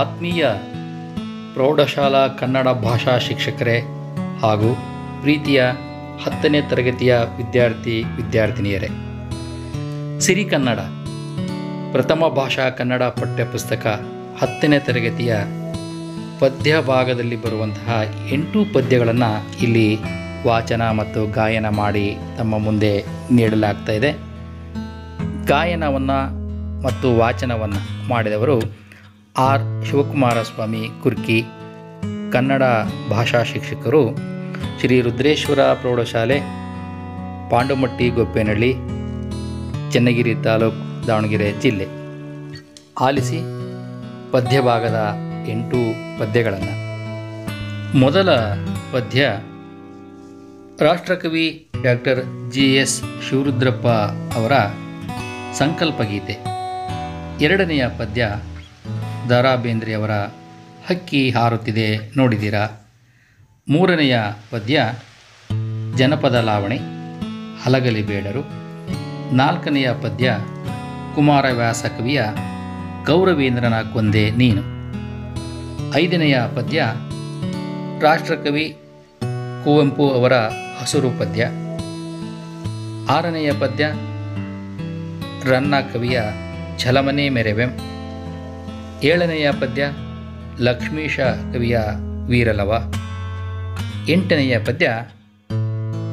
ಆತ್ಮೀಯ ಪ್ರೌಢಶಾಲಾ ಕನ್ನಡ ಭಾಷಾ ಶಿಕ್ಷಕರೇ ಹಾಗೂ ಪ್ರೀತಿಯ ಹತ್ತನೇ ತರಗತಿಯ ವಿದ್ಯಾರ್ಥಿ ವಿದ್ಯಾರ್ಥಿನಿಯರೇ ಸಿರಿ ಕನ್ನಡ ಪ್ರಥಮ ಭಾಷಾ ಕನ್ನಡ ಪಠ್ಯಪುಸ್ತಕ ಹತ್ತನೇ ತರಗತಿಯ ಪದ್ಯ ಭಾಗದಲ್ಲಿ ಬರುವಂತಹ ಎಂಟು ಪದ್ಯಗಳನ್ನು ಇಲ್ಲಿ ವಾಚನ ಮತ್ತು ಗಾಯನ ಮಾಡಿ ತಮ್ಮ ಮುಂದೆ ನೀಡಲಾಗ್ತಾ ಇದೆ ಗಾಯನವನ್ನು ಮತ್ತು ವಾಚನವನ್ನು ಮಾಡಿದವರು ಆರ್ ಶಿವಕುಮಾರ ಸ್ವಾಮಿ ಕುರ್ಕಿ ಕನ್ನಡ ಭಾಷಾ ಶಿಕ್ಷಕರು ಶ್ರೀ ರುದ್ರೇಶ್ವರ ಪ್ರೌಢಶಾಲೆ ಪಾಂಡುಮಟ್ಟಿ ಗೊಪ್ಪೇನಹಳ್ಳಿ ಚನ್ನಗಿರಿ ತಾಲೂಕ್ ದಾವಣಗೆರೆ ಜಿಲ್ಲೆ ಆಲಿಸಿ ಪದ್ಯಭಾಗದ ಎಂಟು ಪದ್ಯಗಳನ್ನು ಮೊದಲ ಪದ್ಯ ರಾಷ್ಟ್ರಕವಿ ಡಾಕ್ಟರ್ ಜಿ ಎಸ್ ಶಿವರುದ್ರಪ್ಪ ಅವರ ಸಂಕಲ್ಪ ಗೀತೆ ಎರಡನೆಯ ಪದ್ಯ ದ ರಾ ಬೇಂದ್ರೆಯವರ ಹಕ್ಕಿ ಹಾರುತ್ತಿದೆ ನೋಡಿದಿರ ಮೂರನೆಯ ಪದ್ಯ ಜನಪದ ಲಾವಣೆ ಹಲಗಲಿ ಬೇಡರು ನಾಲ್ಕನೆಯ ಪದ್ಯ ಕುಮಾರವ್ಯಾಸ ಕವಿಯ ಗೌರವೇಂದ್ರನ ಕೊಂದೆ ನೀನು ಐದನೆಯ ಪದ್ಯ ರಾಷ್ಟ್ರಕವಿ ಕುವೆಂಪು ಅವರ ಹಸುರು ಪದ್ಯ ಆರನೆಯ ಪದ್ಯ ರನ್ನ ಕವಿಯ ಛಲಮನೆ ಮೆರೆವೆಂ ಏಳನೆಯ ಪದ್ಯ ಲಕ್ಷ್ಮೀಶ ಕವಿಯ ವೀರಲವ ಎಂಟನೆಯ ಪದ್ಯ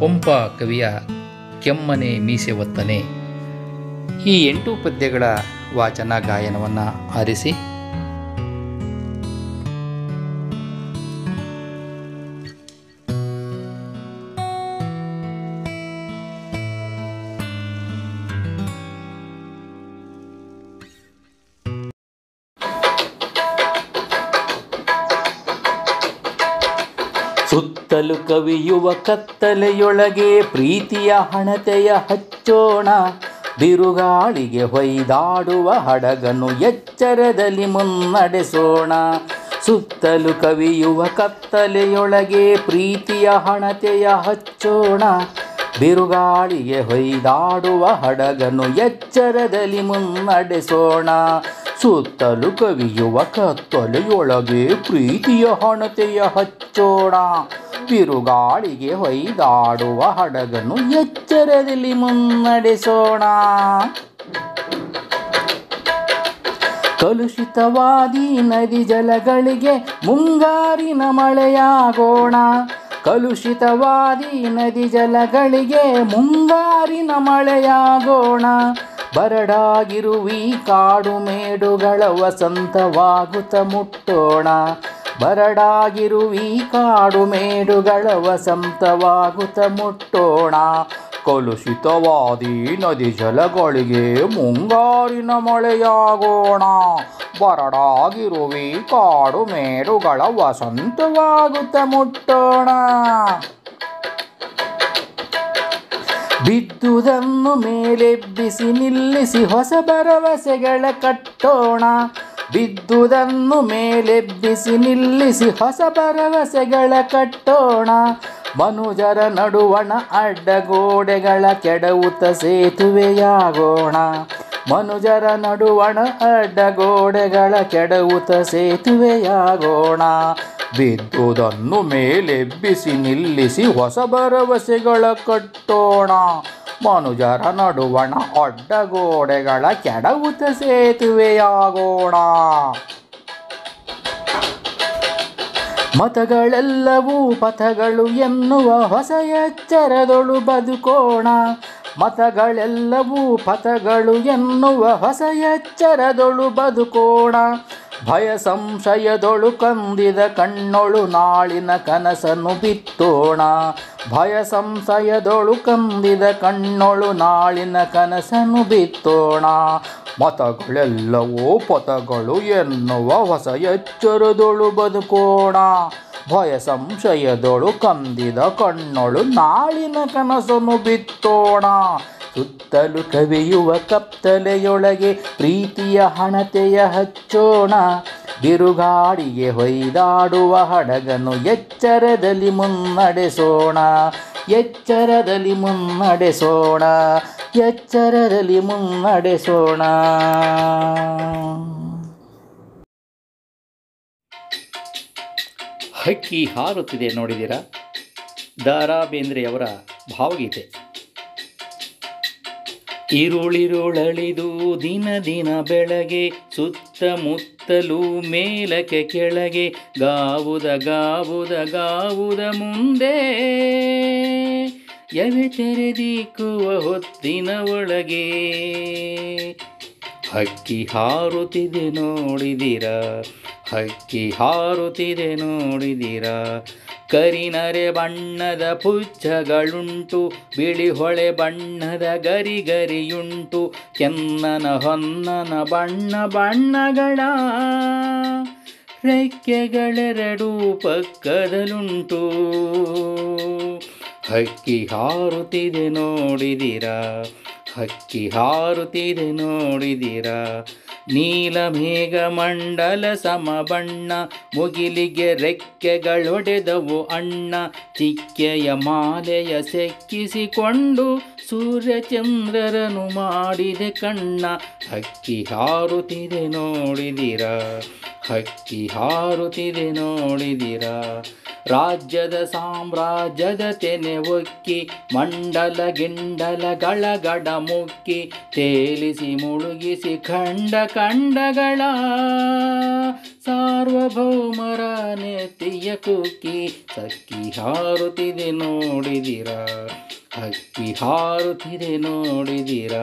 ಪಂಪ ಕವಿಯ ಕೆಮ್ಮನೆ ಮೀಸೆ ಒತ್ತನೆ ಈ ಎಂಟು ಪದ್ಯಗಳ ವಾಚನ ಗಾಯನವನ್ನು ಆರಿಸಿ ಕವಿಯುವ ಕತ್ತಲೆಯೊಳಗೆ ಪ್ರೀತಿಯ ಹಣತೆಯ ಹಚ್ಚೋಣ ಬಿರುಗಾಳಿಗೆ ಹೊಯ್ದಾಡುವ ಹಡಗನು ಎಚ್ಚರದಲ್ಲಿ ಮುನ್ನಡೆಸೋಣ ಸುತ್ತಲು ಕವಿಯುವ ಕತ್ತಲೆಯೊಳಗೆ ಪ್ರೀತಿಯ ಹಣತೆಯ ಹಚ್ಚೋಣ ಬಿರುಗಾಳಿಗೆ ಹೊಯ್ದಾಡುವ ಹಡಗನು ಎಚ್ಚರದಲ್ಲಿ ಮುನ್ನಡೆಸೋಣ ಸುತ್ತಲು ಕವಿಯುವ ಕತ್ತಲೆಯೊಳಗೆ ಪ್ರೀತಿಯ ಹಣತೆಯ ಹಚ್ಚೋಣ ಬಿರುಗಾಳಿಗೆ ಹೊಯ್ದಾಡುವ ಹಡಗನ್ನು ಎಚ್ಚರದಲ್ಲಿ ಮುನ್ನಡೆಸೋಣ ಕಲುಷಿತವಾದಿ ನದಿ ಜಲಗಳಿಗೆ ಮುಂಗಾರಿನ ಮಳೆಯಾಗೋಣ ಕಲುಷಿತವಾದಿ ನದಿ ಜಲಗಳಿಗೆ ಮುಂಗಾರಿನ ಮಳೆಯಾಗೋಣ ಬರಡಾಗಿರುವಿ ಕಾಡು ಮೇಡುಗಳ ವಸಂತವಾಗುತ್ತ ಮುಟ್ಟೋಣ ಬರಡಾಗಿರುವಿ ಕಾಡು ಮೇಡುಗಳ ವಸಂತವಾಗುತ್ತ ಮುಟ್ಟೋಣ ಕಲುಷಿತವಾದಿ ನದಿ ಜಲಗಳಿಗೆ ಮುಂಗಾರಿನ ಮಳೆಯಾಗೋಣ ಬರಡಾಗಿರುವಿ ಕಾಡು ಮೇಡುಗಳ ವಸಂತವಾಗುತ್ತ ಮುಟ್ಟೋಣ ಬಿದ್ದುದನ್ನು ಮೇಲೆಬ್ಬಿಸಿ ನಿಲ್ಲಿಸಿ ಹೊಸ ಭರವಸೆಗಳ ಕಟ್ಟೋಣ ಬಿದ್ದುದನ್ನು ಮೇಲೆಬ್ಬಿಸಿ ನಿಲ್ಲಿಸಿ ಹೊಸ ಭರವಸೆಗಳ ಕಟ್ಟೋಣ ಮನುಜರ ನಡುವಣ ಅಡ್ಡಗೋಡೆಗಳ ಕೆಡವುತ ಸೇತುವೆಯಾಗೋಣ ಮನುಜರ ನಡುವಣ ಅಡ್ಡಗೋಡೆಗಳ ಕೆಡವುತ ಸೇತುವೆಯಾಗೋಣ ಬಿದ್ದುದನ್ನು ಮೇಲೆಬ್ಬಿಸಿ ನಿಲ್ಲಿಸಿ ಹೊಸ ಭರವಸೆಗಳ ಕಟ್ಟೋಣ ಮನುಜರ ನಡುವಣ ಅಡ್ಡಗೋಡೆಗಳ ಕೆಡವುತ ಸೇತುವೆಯಾಗೋಣ ಮತಗಳೆಲ್ಲವೂ ಪಥಗಳು ಎನ್ನುವ ಹೊಸ ಎಚ್ಚರದೊಳು ಬದುಕೋಣ ಮತಗಳೆಲ್ಲವೂ ಪಥಗಳು ಎನ್ನುವ ಹೊಸ ಎಚ್ಚರದೊಳು ಬದುಕೋಣ ಭಯ ಸಂಶಯದೊಳು ಕಂದಿದ ಕಣ್ಣೊಳು ನಾಳಿನ ಕನಸನ್ನು ಬಿತ್ತೋಣ ಭಯ ಸಂಶಯದೊಳು ಕಂದಿದ ಕಣ್ಣೊಳು ನಾಳಿನ ಕನಸನ್ನು ಬಿತ್ತೋಣ ಮತಗಳೆಲ್ಲವೂ ಪತಗಳು ಎನ್ನುವ ಹೊಸ ಎಚ್ಚರದೊಳು ಬದುಕೋಣ ಭಯ ಸಂಶಯದೊಳು ಕಂದಿದ ಕಣ್ಣೊಳು ನಾಳಿನ ಕನಸನ್ನು ಬಿತ್ತೋಣ ಸುತ್ತಲು ಕವಿಯುವ ಕಪ್ತಲೆಯೊಳಗೆ ಪ್ರೀತಿಯ ಹಣತೆಯ ಹಚ್ಚೋಣ ಬಿರುಗಾಡಿಗೆ ಹೊಯ್ದಾಡುವ ಹಡಗನು ಎಚ್ಚರದಲ್ಲಿ ಮುನ್ನಡೆಸೋಣ ಎಚ್ಚರದಲ್ಲಿ ಮುನ್ನಡೆಸೋಣ ಎಚ್ಚರದಲ್ಲಿ ಮುನ್ನಡೆಸೋಣ ಹಕ್ಕಿ ಹಾರುತ್ತಿದೆ ನೋಡಿದಿರಾ ದಾರಾ ಬೇಂದ್ರೆಯವರ ಭಾವಗೀತೆ ಇರುಳಿರುಳಳಿದು ದಿನ ದಿನ ಬೆಳಗ್ಗೆ ಸುತ್ತಮುತ್ತಲೂ ಮೇಲಕ್ಕೆ ಕೆಳಗೆ ಗಾವುದ ಗಾವುದ ಗಾವುದ ಮುಂದೆ ಎವೆ ತೆರೆದೀಕುವ ಹೊತ್ತಿನ ಒಳಗೆ ಹಕ್ಕಿ ಹಾರುತ್ತಿದೆ ನೋಡಿದಿರ ಹಕ್ಕಿ ಹಾರುತ್ತಿದೆ ನೋಡಿದಿರ ಕರಿನರೆ ಬಣ್ಣದ ಪುಚ್ಚಗಳುಂಟು ಬಿಳಿ ಹೊಳೆ ಬಣ್ಣದ ಗರಿಗರಿಯುಂಟು ಕೆನ್ನನ ಹೊನ್ನನ ಬಣ್ಣ ಬಣ್ಣಗಳ ರೆಕ್ಕೆಗಳೆರಡೂ ಪಕ್ಕದಲುಂಟು ಹಕ್ಕಿ ಹಾರುತ್ತಿದೆ ನೋಡಿದಿರ ಹಕ್ಕಿ ಹಾರುತ್ತಿದೆ ನೋಡಿದಿರ ನೀಲ ಮೇಘ ಮಂಡಲ ಸಮ ಬಣ್ಣ ಮುಗಿಲಿಗೆ ರೆಕ್ಕೆಗಳೊಡೆದವು ಅಣ್ಣ ಚಿಕ್ಕೆಯ ಮಾಲೆಯ ಸೆಕ್ಕಿಸಿಕೊಂಡು ಸೂರ್ಯಚಂದ್ರರನು ಮಾಡಿದೆ ಕಣ್ಣ ಹಕ್ಕಿ ಹಾರುತ್ತಿದೆ ನೋಡಿದಿರ ಹಕ್ಕಿ ಹಾರುತ್ತಿದೆ ನೋಡಿದಿರ ರಾಜ್ಯದ ಸಾಮ್ರಾಜ್ಯದ ತೆನೆ ಒಕ್ಕಿ ಮಂಡಲ ಗಿಂಡಲಗಳ ಗಡ ಮುಕ್ಕಿ ತೇಲಿಸಿ ಮುಳುಗಿಸಿ ಖಂಡ ಖಂಡಗಳ ಸಾರ್ವಭೌಮರ ನೆತ್ತಿಯ ಕುಕ್ಕಿ ಸಕ್ಕಿ ಹಾರುತ್ತಿದೆ ನೋಡಿದಿರ ಅಕ್ಕಿ ಹಾರುತ್ತಿದೆ ನೋಡಿದಿರ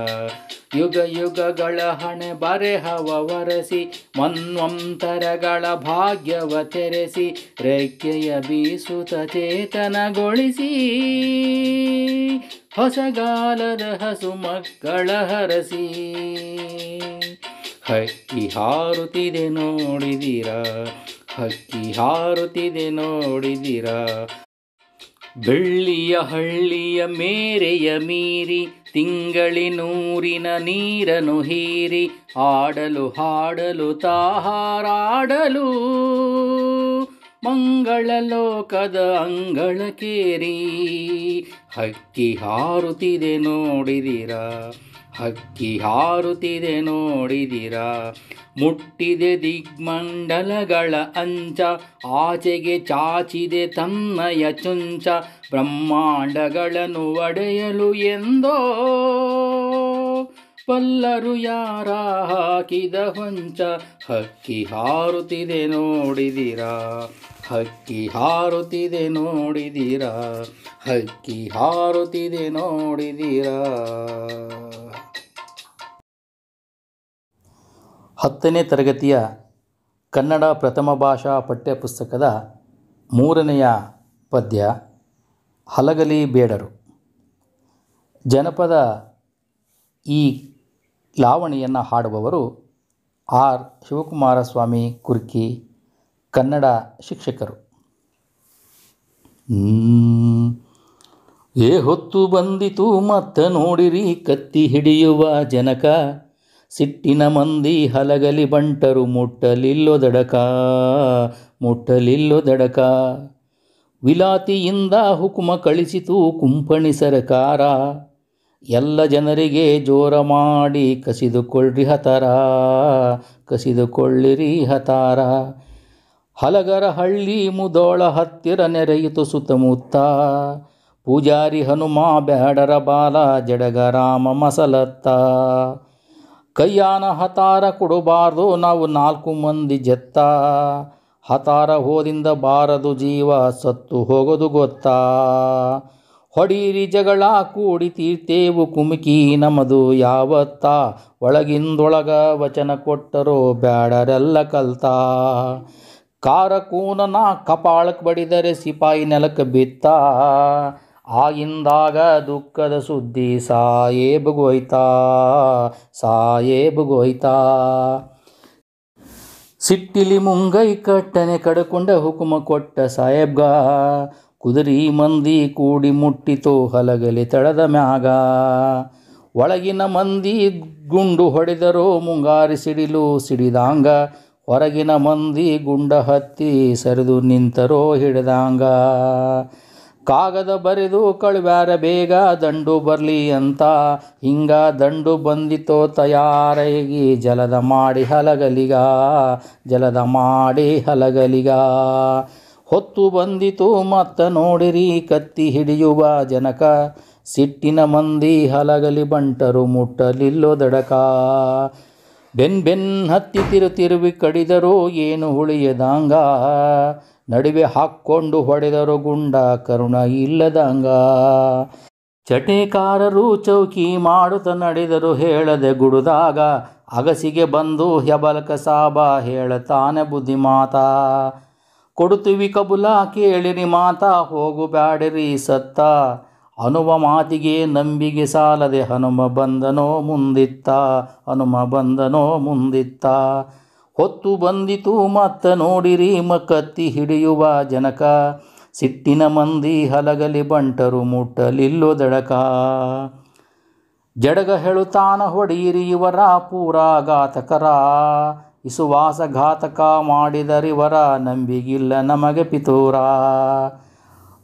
ಯುಗ ಯುಗಗಳ ಹಣೆ ಬರೆಹವ ವರಸಿ ಮನ್ವಂತರಗಳ ಭಾಗ್ಯವ ತೆರೆಸಿ ರೆಕ್ಕೆಯ ಬೀಸುತ ಚೇತನಗೊಳಿಸಿ ಹೊಸಗಾಲದ ಹಸು ಮಕ್ಕಳ ಹರಸಿ ಹಕ್ಕಿ ಹಾರುತ್ತಿದೆ ನೋಡಿದಿರ ಹಕ್ಕಿ ಹಾರುತ್ತಿದೆ ನೋಡಿದಿರ ಬೆಳ್ಳಿಯ ಹಳ್ಳಿಯ ಮೇರೆಯ ಮೀರಿ ತಿಂಗಳಿನೂರಿನ ನೀರನು ಹೀರಿ ಆಡಲು ಹಾಡಲು ತಾಹಾರಾಡಲು ಮಂಗಳ ಲೋಕದ ಕೇರಿ ಹಕ್ಕಿ ಹಾರುತ್ತಿದೆ ನೋಡಿದಿರ ಹಕ್ಕಿ ಹಾರುತ್ತಿದೆ ನೋಡಿದಿರ ಮುಟ್ಟಿದೆ ದಿಗ್ಮಂಡಲಗಳ ಅಂಚ ಆಚೆಗೆ ಚಾಚಿದೆ ತನ್ನಯ ಚುಂಚ ಬ್ರಹ್ಮಾಂಡಗಳನ್ನು ಒಡೆಯಲು ಎಂದೋ ಪಲ್ಲರು ಯಾರ ಹಾಕಿದ ಹೊಂಚ ಹಕ್ಕಿ ಹಾರುತ್ತಿದೆ ನೋಡಿದಿರ ಹಕ್ಕಿ ಹಾರುತ್ತಿದೆ ನೋಡಿದಿರ ಹಕ್ಕಿ ಹಾರುತ್ತಿದೆ ನೋಡಿದಿರ ಹತ್ತನೇ ತರಗತಿಯ ಕನ್ನಡ ಪ್ರಥಮ ಭಾಷಾ ಪಠ್ಯಪುಸ್ತಕದ ಮೂರನೆಯ ಪದ್ಯ ಹಲಗಲಿ ಬೇಡರು ಜನಪದ ಈ ಲಾವಣಿಯನ್ನು ಹಾಡುವವರು ಆರ್ ಶಿವಕುಮಾರ ಸ್ವಾಮಿ ಕುರ್ಕಿ ಕನ್ನಡ ಶಿಕ್ಷಕರು ಏ ಹೊತ್ತು ಬಂದಿತು ಮತ್ತ ನೋಡಿರಿ ಕತ್ತಿ ಹಿಡಿಯುವ ಜನಕ ಸಿಟ್ಟಿನ ಮಂದಿ ಹಲಗಲಿ ಬಂಟರು ದಡಕ ಮುಟ್ಟಲಿಲ್ಲೋ ದಡಕ ವಿಲಾತಿಯಿಂದ ಹುಕುಮ ಕಳಿಸಿತು ಕುಂಪಣಿ ಸರಕಾರ ಎಲ್ಲ ಜನರಿಗೆ ಜೋರ ಮಾಡಿ ಕಸಿದುಕೊಳ್ಳ್ರಿ ಹತಾರ ಕಸಿದುಕೊಳ್ಳಿರಿ ಹತಾರ ಹಲಗರ ಹಳ್ಳಿ ಮುದೋಳ ಹತ್ತಿರ ನೆರೆಯಿತು ಸುತ್ತಮುತ್ತ ಪೂಜಾರಿ ಹನುಮಾ ಬ್ಯಾಡರ ಬಾಲ ಜಡಗ ರಾಮ ಮಸಲತ್ತ ಕೈಯಾನ ಹತಾರ ಕೊಡಬಾರ್ದು ನಾವು ನಾಲ್ಕು ಮಂದಿ ಜತ್ತ ಹತಾರ ಹೋದಿಂದ ಬಾರದು ಜೀವ ಸತ್ತು ಹೋಗೋದು ಗೊತ್ತಾ ಹೊಡೀರಿ ಜಗಳ ಕೂಡಿ ತೀರ್ತೇವು ಕುಮುಕಿ ನಮದು ಯಾವತ್ತ ಒಳಗಿಂದೊಳಗ ವಚನ ಕೊಟ್ಟರೋ ಬ್ಯಾಡರೆಲ್ಲ ಕಲ್ತಾ ಕಾರಕೂನನ ಕಪಾಳಕ್ಕೆ ಬಡಿದರೆ ಸಿಪಾಯಿ ನೆಲಕ್ಕೆ ಬಿತ್ತಾ ಆಗಿಂದಾಗ ದುಃಖದ ಸುದ್ದಿ ಸಾಯೇ ಬಗೋಯ್ತಾ ಸಾಯೇ ಬುಗೋಯ್ತಾ ಸಿಟ್ಟಿಲಿ ಮುಂಗೈ ಕಟ್ಟನೆ ಕಡಕೊಂಡ ಹುಕುಮ ಕೊಟ್ಟ ಸಾಹೇಬ್ಗ ಕುದುರಿ ಮಂದಿ ಕೂಡಿ ಮುಟ್ಟಿತು ಹಲಗಲಿ ತಳದ ಮ್ಯಾಗ ಒಳಗಿನ ಮಂದಿ ಗುಂಡು ಹೊಡೆದರೋ ಮುಂಗಾರಿ ಸಿಡಿಲು ಸಿಡಿದಾಂಗ ಹೊರಗಿನ ಮಂದಿ ಗುಂಡ ಹತ್ತಿ ಸರಿದು ನಿಂತರೋ ಹಿಡಿದಾಂಗ ಕಾಗದ ಬರೆದು ಕಳುವ್ಯಾರ ಬೇಗ ದಂಡು ಬರಲಿ ಅಂತ ಹಿಂಗ ದಂಡು ಬಂದಿತೋ ತಯಾರಾಗಿ ಜಲದ ಮಾಡಿ ಹಲಗಲಿಗ ಜಲದ ಮಾಡಿ ಹಲಗಲಿಗ ಹೊತ್ತು ಬಂದಿತು ಮತ್ತ ನೋಡಿರಿ ಕತ್ತಿ ಹಿಡಿಯುವ ಜನಕ ಸಿಟ್ಟಿನ ಮಂದಿ ಹಲಗಲಿ ಬಂಟರು ಮುಟ್ಟಲಿಲ್ಲೋ ದಡಕ ಬೆನ್ ಬೆನ್ ಹತ್ತಿ ತಿರುವಿ ಕಡಿದರೂ ಏನು ಉಳಿಯದಂಗ ನಡುವೆ ಹಾಕ್ಕೊಂಡು ಹೊಡೆದರು ಗುಂಡ ಕರುಣ ಇಲ್ಲದಂಗ ಚಟೇಕಾರರು ಚೌಕಿ ಮಾಡುತ್ತ ನಡೆದರು ಹೇಳದೆ ಗುಡುದಾಗ ಅಗಸಿಗೆ ಬಂದು ಹೆಬಲಕ ಸಾಬ ಹೇಳತಾನೆ ಬುದ್ಧಿ ಮಾತಾ ಕೊಡುತ್ತಿವಿ ಕಬುಲ ಕೇಳಿರಿ ಮಾತಾ ಹೋಗು ಬ್ಯಾಡ್ರಿ ಸತ್ತ ಅನುವ ಮಾತಿಗೆ ನಂಬಿಗೆ ಸಾಲದೆ ಹನುಮ ಬಂದನೋ ಮುಂದಿತ್ತ ಹನುಮ ಬಂದನೋ ಮುಂದಿತ್ತ ಹೊತ್ತು ಬಂದಿತು ಮತ್ತ ನೋಡಿರಿ ಮಕತ್ತಿ ಹಿಡಿಯುವ ಜನಕ ಸಿಟ್ಟಿನ ಮಂದಿ ಹಲಗಲಿ ಬಂಟರು ಮುಟ್ಟಲಿಲ್ಲೋ ದಡಕ ಜಡಗ ಹೇಳುತ್ತಾನ ಹೊಡೆಯಿರಿ ಇವರ ಪೂರಾ ಘಾತಕರ ಇಸುವಾಸ ಘಾತಕ ಮಾಡಿದರಿವರ ನಂಬಿಗಿಲ್ಲ ನಮಗೆ ಪಿತೂರ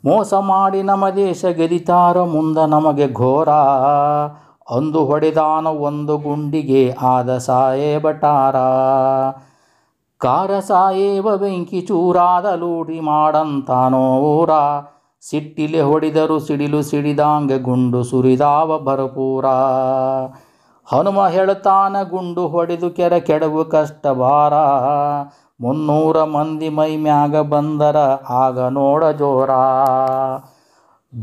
ಮೋಸ ಮಾಡಿ ನಮ್ಮ ದೇಶ ಗೆದಿತಾರ ಮುಂದ ನಮಗೆ ಘೋರ ಅಂದು ಹೊಡೆದಾನ ಒಂದು ಗುಂಡಿಗೆ ಆದ ಬಟಾರ ಕಾರ ಸಾಹೇಬ ಬೆಂಕಿ ಚೂರಾದ ಲೂಟಿ ಊರ ಸಿಟ್ಟಿಲೆ ಹೊಡೆದರು ಸಿಡಿಲು ಸಿಡಿದಾಂಗ ಗುಂಡು ಸುರಿದಾವ ಭರಪೂರ ಹನುಮ ಹೇಳ್ತಾನ ಗುಂಡು ಹೊಡೆದು ಕೆರೆ ಕೆಡವು ಕಷ್ಟ ಭಾರ ಮುನ್ನೂರ ಮಂದಿ ಮೈ ಮ್ಯಾಗ ಬಂದರ ಆಗ ನೋಡ ಜೋರಾ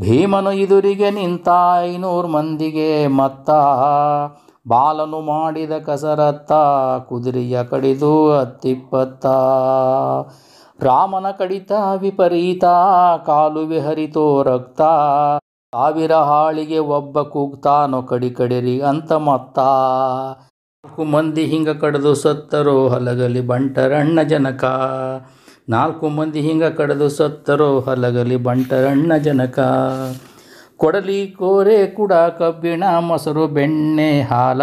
ಭೀಮನು ಇದುರಿಗೆ ನಿಂತ ಐನೂರು ಮಂದಿಗೆ ಮತ್ತ ಬಾಲನು ಮಾಡಿದ ಕಸರತ್ತ ಕುದುರೆಯ ಕಡಿದು ಹತ್ತಿಪ್ಪತ್ತ ರಾಮನ ಕಡಿತ ವಿಪರೀತ ಕಾಲುವೆ ವಿಹರಿತೋ ರಕ್ತ ಸಾವಿರ ಹಾಳಿಗೆ ಒಬ್ಬ ಕೂಗ್ತಾನೋ ಕಡಿ ಕಡಿರಿ ಅಂತ ಮತ್ತ ನಾಲ್ಕು ಮಂದಿ ಹಿಂಗ ಕಡಿದು ಸತ್ತರೋ ಹಲಗಲಿ ಬಂಟರಣ್ಣ ಜನಕ ನಾಲ್ಕು ಮಂದಿ ಹಿಂಗ ಕಡದು ಸತ್ತರೋ ಹಲಗಲಿ ಬಂಟರಣ್ಣ ಜನಕ ಕೊಡಲಿ ಕೋರೆ ಕೂಡ ಕಬ್ಬಿಣ ಮೊಸರು ಬೆಣ್ಣೆ ಹಾಲ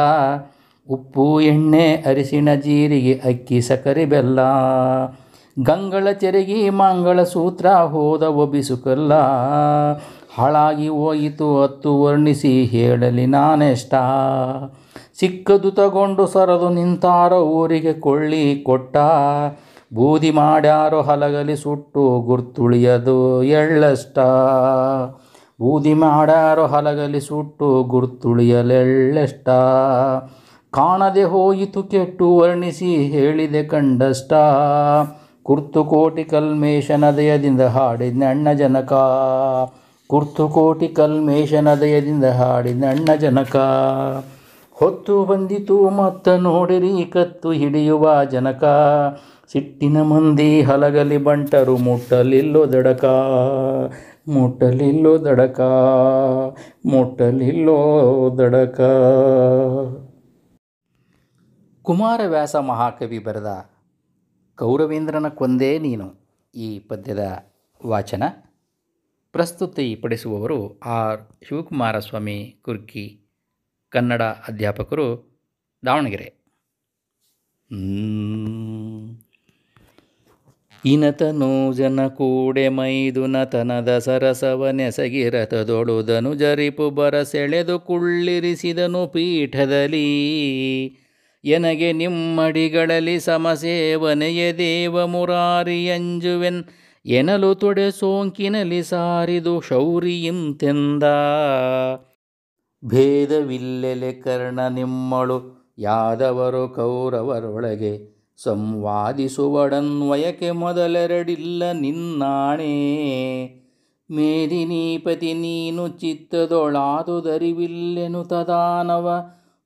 ಉಪ್ಪು ಎಣ್ಣೆ ಅರಿಶಿಣ ಜೀರಿಗೆ ಅಕ್ಕಿ ಸಕರಿ ಬೆಲ್ಲ ಗಂಗಳ ಚೆರಗಿ ಮಂಗಳ ಸೂತ್ರ ಹೋದ ಒಬ್ಬಿಸುಕಲ್ಲ ಹಾಳಾಗಿ ಹೋಯಿತು ಹತ್ತು ವರ್ಣಿಸಿ ಹೇಳಲಿ ನಾನೆಷ್ಟ ಸಿಕ್ಕದು ತಗೊಂಡು ಸರದು ನಿಂತಾರ ಊರಿಗೆ ಕೊಳ್ಳಿ ಕೊಟ್ಟ ಬೂದಿ ಮಾಡ್ಯಾರೋ ಹಲಗಲಿ ಸುಟ್ಟು ಗುರ್ತುಳಿಯದು ಎಳ್ಳಷ್ಟ ಬೂದಿ ಮಾಡ್ಯಾರೋ ಹಲಗಲಿ ಸುಟ್ಟು ಗುರ್ತುಳಿಯಲೆಳ್ಳಷ್ಟ ಕಾಣದೆ ಹೋಯಿತು ಕೆಟ್ಟು ವರ್ಣಿಸಿ ಹೇಳಿದೆ ಕಂಡಷ್ಟ ಕುರ್ತು ಕೋಟಿ ದಯದಿಂದ ಹಾಡಿದ ಅಣ್ಣ ಜನಕ ಕುರ್ತು ಕೋಟಿ ದಯದಿಂದ ಹಾಡಿದ ಅಣ್ಣ ಜನಕ ಹೊತ್ತು ಬಂದಿತು ಮತ್ತ ನೋಡಿರಿ ಕತ್ತು ಹಿಡಿಯುವ ಜನಕ ಸಿಟ್ಟಿನ ಮಂದಿ ಹಲಗಲಿ ಬಂಟರು ಮುಟ್ಟಲಿಲ್ಲೋ ದಡಕ ಮುಟ್ಟಲಿಲ್ಲೋ ದಡಕ ಮುಟ್ಟಲಿಲ್ಲೋ ದಡಕ ಕುಮಾರವ್ಯಾಸ ಮಹಾಕವಿ ಬರೆದ ಕೌರವೇಂದ್ರನ ಕೊಂದೇ ನೀನು ಈ ಪದ್ಯದ ವಾಚನ ಪಡಿಸುವವರು ಆರ್ ಶಿವಕುಮಾರ ಸ್ವಾಮಿ ಕುರ್ಕಿ ಕನ್ನಡ ಅಧ್ಯಾಪಕರು ದಾವಣಗೆರೆ ಇನತನು ಜನ ಕೂಡೆ ಮೈದುನತನದ ಸರಸವ ನೆಸಗಿರತದೊಳು ಜರಿಪು ಸೆಳೆದು ಕುಳ್ಳಿರಿಸಿದನು ಪೀಠದಲ್ಲಿ ಎನಗೆ ನಿಮ್ಮಡಿಗಳಲ್ಲಿ ಸಮಸೇವನೆಯ ದೇವ ಮುರಾರಿಯಂಜುವೆನ್ ಎನಲು ತೊಡೆ ಸೋಂಕಿನಲ್ಲಿ ಸಾರಿದು ಶೌರಿಯಂತೆಂದ ಭೇದವಿಲ್ಲೆಲೆ ಕರ್ಣ ನಿಮ್ಮಳು ಯಾದವರು ಕೌರವರೊಳಗೆ ಸಂವಾದಿಸುವಡನ್ವಯಕ್ಕೆ ಮೊದಲೆರಡಿಲ್ಲ ನಿನ್ನಾಣೆ ಮೇದಿನೀಪತಿ ನೀನು ಚಿತ್ತದೊಳಾದುದರಿವಿಲ್ಲೆನು ತದಾನವ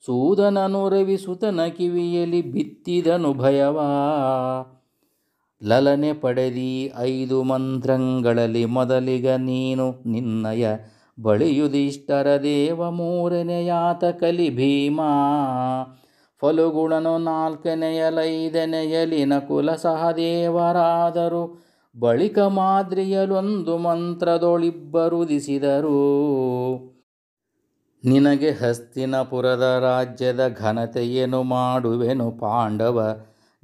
ಸೂದನನು ರವಿಸುತನ ಕಿವಿಯಲಿ ಬಿತ್ತಿದನು ಭಯವಾ ಲಲನೆ ಪಡೆದಿ ಐದು ಮಂತ್ರಗಳಲ್ಲಿ ಮೊದಲಿಗ ನೀನು ನಿನ್ನಯ ಬಳಿಯುದಿಷ್ಟರ ದೇವ ಮೂರನೆಯಾತ ಕಲಿ ಭೀಮಾ ಫಲುಗುಣನು ನಾಲ್ಕನೆಯ ಲೈದನೆಯಲಿನ ಕುಲ ಸಹದೇವರಾದರು ಬಳಿಕ ಮಾದ್ರಿಯಲೊಂದು ಮಂತ್ರದೊಳಿಬ್ಬರುದಿಸಿದರು ನಿನಗೆ ಹಸ್ತಿನಪುರದ ರಾಜ್ಯದ ಘನತೆಯೇನು ಮಾಡುವೆನು ಪಾಂಡವ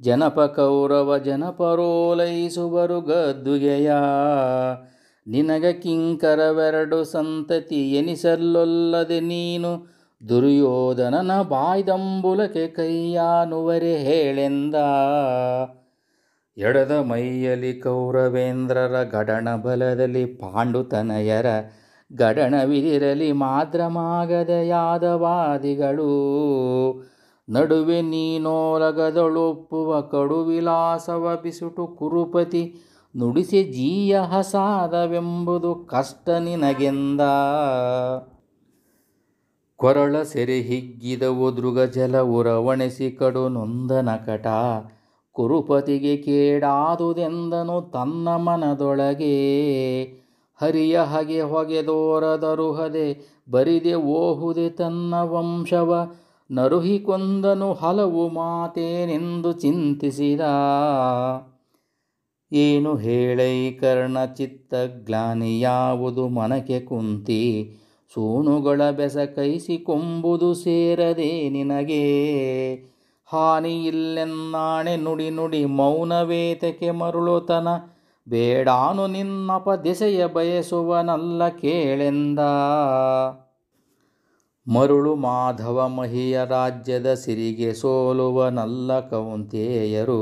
ಜನಪ ಕೌರವ ಜನಪರೋಲೈಸುವರು ಗದ್ದುಗೆಯ ನಿನಗೆ ಕಿಂಕರವೆರಡು ಸಂತತಿ ಎನಿಸಲ್ಲೊಲ್ಲದೆ ನೀನು ದುರ್ಯೋಧನನ ಬಾಯ್ದಂಬುಲಕೆ ಕೈಯಾನುವರೆ ಹೇಳೆಂದ ಎಡದ ಮೈಯಲಿ ಕೌರವೇಂದ್ರರ ಗಡಣ ಬಲದಲ್ಲಿ ಪಾಂಡುತನಯರ ಗಡಣವಿದಿರಲಿ ಮಾದ್ರಮಾಗದ ಯಾದವಾದಿಗಳು ನಡುವೆ ನೀನೋಲಗದಳೊಪ್ಪುವ ಕಡುವಿಲಾಸವ ಬಿಸುಟು ಕುರುಪತಿ ನುಡಿಸಿ ಜೀಯ ಹಸಾದವೆಂಬುದು ಕಷ್ಟ ನಿನಗೆಂದ ಕೊರಳ ಸೆರೆ ಹಿಗ್ಗಿದ ಒದೃಗ ಜಲ ಕಡು ನೊಂದನಕಟ ನಕಟ ಕುರುಪತಿಗೆ ಕೇಡಾದುದೆಂದನು ತನ್ನ ಮನದೊಳಗೆ ಹರಿಯ ಹಗೆ ಹೊಗೆದೋರದರುಹದೆ ಬರಿದೆ ಓಹುದೆ ತನ್ನ ವಂಶವ ನರುಹಿ ಕೊಂದನು ಹಲವು ಮಾತೇನೆಂದು ಚಿಂತಿಸಿದ ಏನು ಹೇಳೈ ಕರ್ಣ ಚಿತ್ತ ಗ್ಲಾನಿ ಯಾವುದು ಕುಂತಿ ಸೂಣುಗಳ ಬೆಸಕೈಸಿ ಕೊಂಬುದು ಸೇರದೆ ನಿನಗೆ ಹಾನಿಯಿಲ್ಲೆನ್ನಾಣೆ ನುಡಿ ನುಡಿ ಮೌನವೇತಕ್ಕೆ ಮರುಳುತನ ಬೇಡಾನು ನಿನ್ನಪ ದೆಸೆಯ ಬಯಸುವನಲ್ಲ ಕೇಳೆಂದ ಮರುಳು ಮಾಧವ ಮಹಿಯ ರಾಜ್ಯದ ಸಿರಿಗೆ ಸೋಲುವನಲ್ಲ ಕೌಂತೇಯರು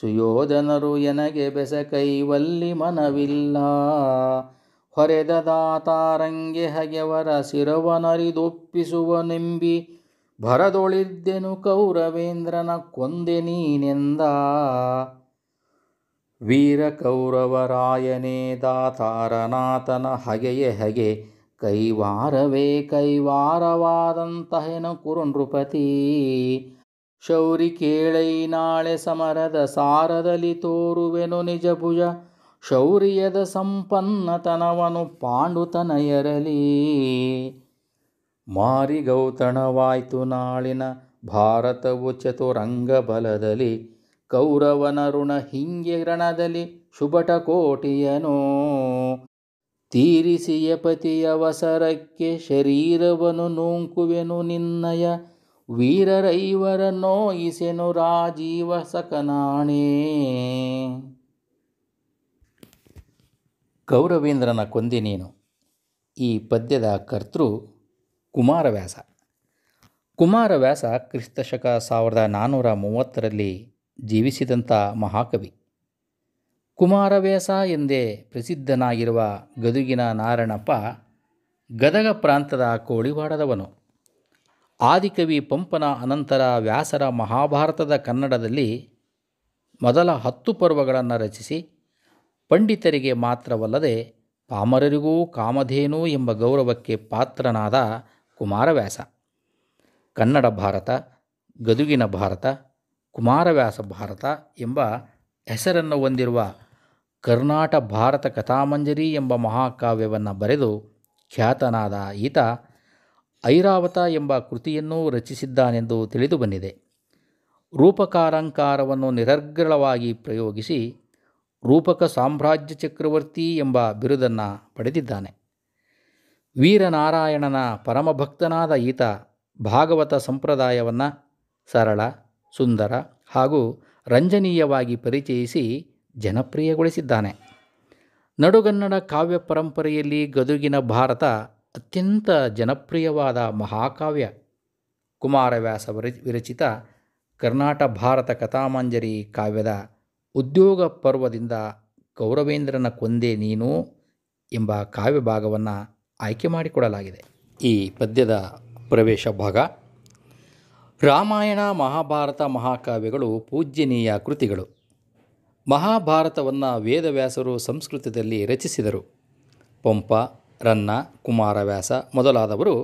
ಸುಯೋಧನರು ಎನಗೆ ಕೈವಲ್ಲಿ ಮನವಿಲ್ಲ ಹೊರೆದ ದಾತಾರಂಗೆ ಹಗೆವರ ಶಿರವನರಿದೊಪ್ಪಿಸುವನೆಂಬಿ ನಿಂಬಿ ಭರದೊಳಿದ್ದೆನು ಕೌರವೇಂದ್ರನ ಕೊಂದೆ ನೀನೆಂದ ವೀರ ಕೌರವರಾಯನೇ ದಾತಾರನಾಥನ ಹಗೆಯ ಹಗೆ ಕೈವಾರವೇ ಕೈವಾರವಾದಂತಹೆನ ಕುರುನೃಪತಿ ಶೌರಿ ಕೇಳೈ ನಾಳೆ ಸಮರದ ಸಾರದಲ್ಲಿ ತೋರುವೆನು ನಿಜ ಭುಜ ಶೌರ್ಯದ ಸಂಪನ್ನತನವನು ಪಾಂಡುತನಯರಲಿ ಮಾರಿಗೌತಣವಾಯ್ತು ನಾಳಿನ ಭಾರತವು ಚತುರಂಗ ಬಲದಲ್ಲಿ ಕೌರವನ ಋಣ ಹಿಂಗೆ ರಣದಲ್ಲಿ ಕೋಟಿಯನು ತೀರಿಸಿಯ ವಸರಕ್ಕೆ ಶರೀರವನು ನೂಂಕುವೆನು ನಿನ್ನಯ ವೀರರೈವರ ನೋಯಿಸೆನು ರಾಜೀವ ಸಕನಾಣೇ ಗೌರವೇಂದ್ರನ ಕೊಂದೆ ನೀನು ಈ ಪದ್ಯದ ಕರ್ತೃ ಕುಮಾರವ್ಯಾಸ ಕುಮಾರವ್ಯಾಸ ಕ್ರಿಸ್ತಶಕ ಸಾವಿರದ ನಾನ್ನೂರ ಮೂವತ್ತರಲ್ಲಿ ಜೀವಿಸಿದಂಥ ಮಹಾಕವಿ ಕುಮಾರವ್ಯಾಸ ಎಂದೇ ಪ್ರಸಿದ್ಧನಾಗಿರುವ ಗದುಗಿನ ನಾರಣಪ್ಪ ಗದಗ ಪ್ರಾಂತದ ಕೋಳಿವಾಡದವನು ಆದಿಕವಿ ಪಂಪನ ಅನಂತರ ವ್ಯಾಸರ ಮಹಾಭಾರತದ ಕನ್ನಡದಲ್ಲಿ ಮೊದಲ ಹತ್ತು ಪರ್ವಗಳನ್ನು ರಚಿಸಿ ಪಂಡಿತರಿಗೆ ಮಾತ್ರವಲ್ಲದೆ ಪಾಮರರಿಗೂ ಕಾಮಧೇನು ಎಂಬ ಗೌರವಕ್ಕೆ ಪಾತ್ರನಾದ ಕುಮಾರವ್ಯಾಸ ಕನ್ನಡ ಭಾರತ ಗದುಗಿನ ಭಾರತ ಕುಮಾರವ್ಯಾಸ ಭಾರತ ಎಂಬ ಹೆಸರನ್ನು ಹೊಂದಿರುವ ಕರ್ನಾಟ ಭಾರತ ಕಥಾಮಂಜರಿ ಎಂಬ ಮಹಾಕಾವ್ಯವನ್ನು ಬರೆದು ಖ್ಯಾತನಾದ ಈತ ಐರಾವತ ಎಂಬ ಕೃತಿಯನ್ನೂ ರಚಿಸಿದ್ದಾನೆಂದು ತಿಳಿದು ಬಂದಿದೆ ರೂಪಕಾರಂಕಾರವನ್ನು ನಿರರ್ಗಳವಾಗಿ ಪ್ರಯೋಗಿಸಿ ರೂಪಕ ಸಾಮ್ರಾಜ್ಯ ಚಕ್ರವರ್ತಿ ಎಂಬ ಬಿರುದನ್ನು ಪಡೆದಿದ್ದಾನೆ ವೀರನಾರಾಯಣನ ಪರಮಭಕ್ತನಾದ ಈತ ಭಾಗವತ ಸಂಪ್ರದಾಯವನ್ನು ಸರಳ ಸುಂದರ ಹಾಗೂ ರಂಜನೀಯವಾಗಿ ಪರಿಚಯಿಸಿ ಜನಪ್ರಿಯಗೊಳಿಸಿದ್ದಾನೆ ನಡುಗನ್ನಡ ಕಾವ್ಯ ಪರಂಪರೆಯಲ್ಲಿ ಗದುಗಿನ ಭಾರತ ಅತ್ಯಂತ ಜನಪ್ರಿಯವಾದ ಮಹಾಕಾವ್ಯ ಕುಮಾರವ್ಯಾಸ ವಿರಚಿತ ಕರ್ನಾಟ ಭಾರತ ಕಥಾಮಾಂಜರಿ ಕಾವ್ಯದ ಉದ್ಯೋಗ ಪರ್ವದಿಂದ ಗೌರವೇಂದ್ರನ ಕೊಂದೆ ನೀನು ಎಂಬ ಕಾವ್ಯ ಭಾಗವನ್ನು ಆಯ್ಕೆ ಮಾಡಿಕೊಡಲಾಗಿದೆ ಈ ಪದ್ಯದ ಪ್ರವೇಶ ಭಾಗ ರಾಮಾಯಣ ಮಹಾಭಾರತ ಮಹಾಕಾವ್ಯಗಳು ಪೂಜ್ಯನೀಯ ಕೃತಿಗಳು ಮಹಾಭಾರತವನ್ನು ವೇದವ್ಯಾಸರು ಸಂಸ್ಕೃತದಲ್ಲಿ ರಚಿಸಿದರು ಪಂಪ ರನ್ನ ಕುಮಾರವ್ಯಾಸ ಮೊದಲಾದವರು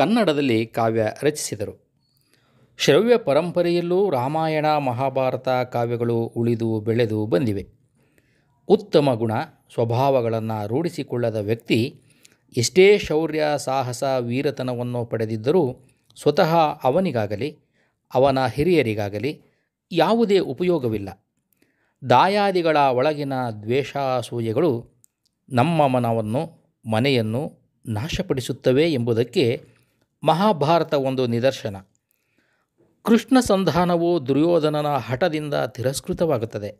ಕನ್ನಡದಲ್ಲಿ ಕಾವ್ಯ ರಚಿಸಿದರು ಶ್ರವ್ಯ ಪರಂಪರೆಯಲ್ಲೂ ರಾಮಾಯಣ ಮಹಾಭಾರತ ಕಾವ್ಯಗಳು ಉಳಿದು ಬೆಳೆದು ಬಂದಿವೆ ಉತ್ತಮ ಗುಣ ಸ್ವಭಾವಗಳನ್ನು ರೂಢಿಸಿಕೊಳ್ಳದ ವ್ಯಕ್ತಿ ಎಷ್ಟೇ ಶೌರ್ಯ ಸಾಹಸ ವೀರತನವನ್ನು ಪಡೆದಿದ್ದರೂ ಸ್ವತಃ ಅವನಿಗಾಗಲಿ ಅವನ ಹಿರಿಯರಿಗಾಗಲಿ ಯಾವುದೇ ಉಪಯೋಗವಿಲ್ಲ ದಾಯಾದಿಗಳ ಒಳಗಿನ ದ್ವೇಷಾಸೂಯೆಗಳು ನಮ್ಮ ಮನವನ್ನು ಮನೆಯನ್ನು ನಾಶಪಡಿಸುತ್ತವೆ ಎಂಬುದಕ್ಕೆ ಮಹಾಭಾರತ ಒಂದು ನಿದರ್ಶನ ಕೃಷ್ಣ ಸಂಧಾನವು ದುರ್ಯೋಧನನ ಹಠದಿಂದ ತಿರಸ್ಕೃತವಾಗುತ್ತದೆ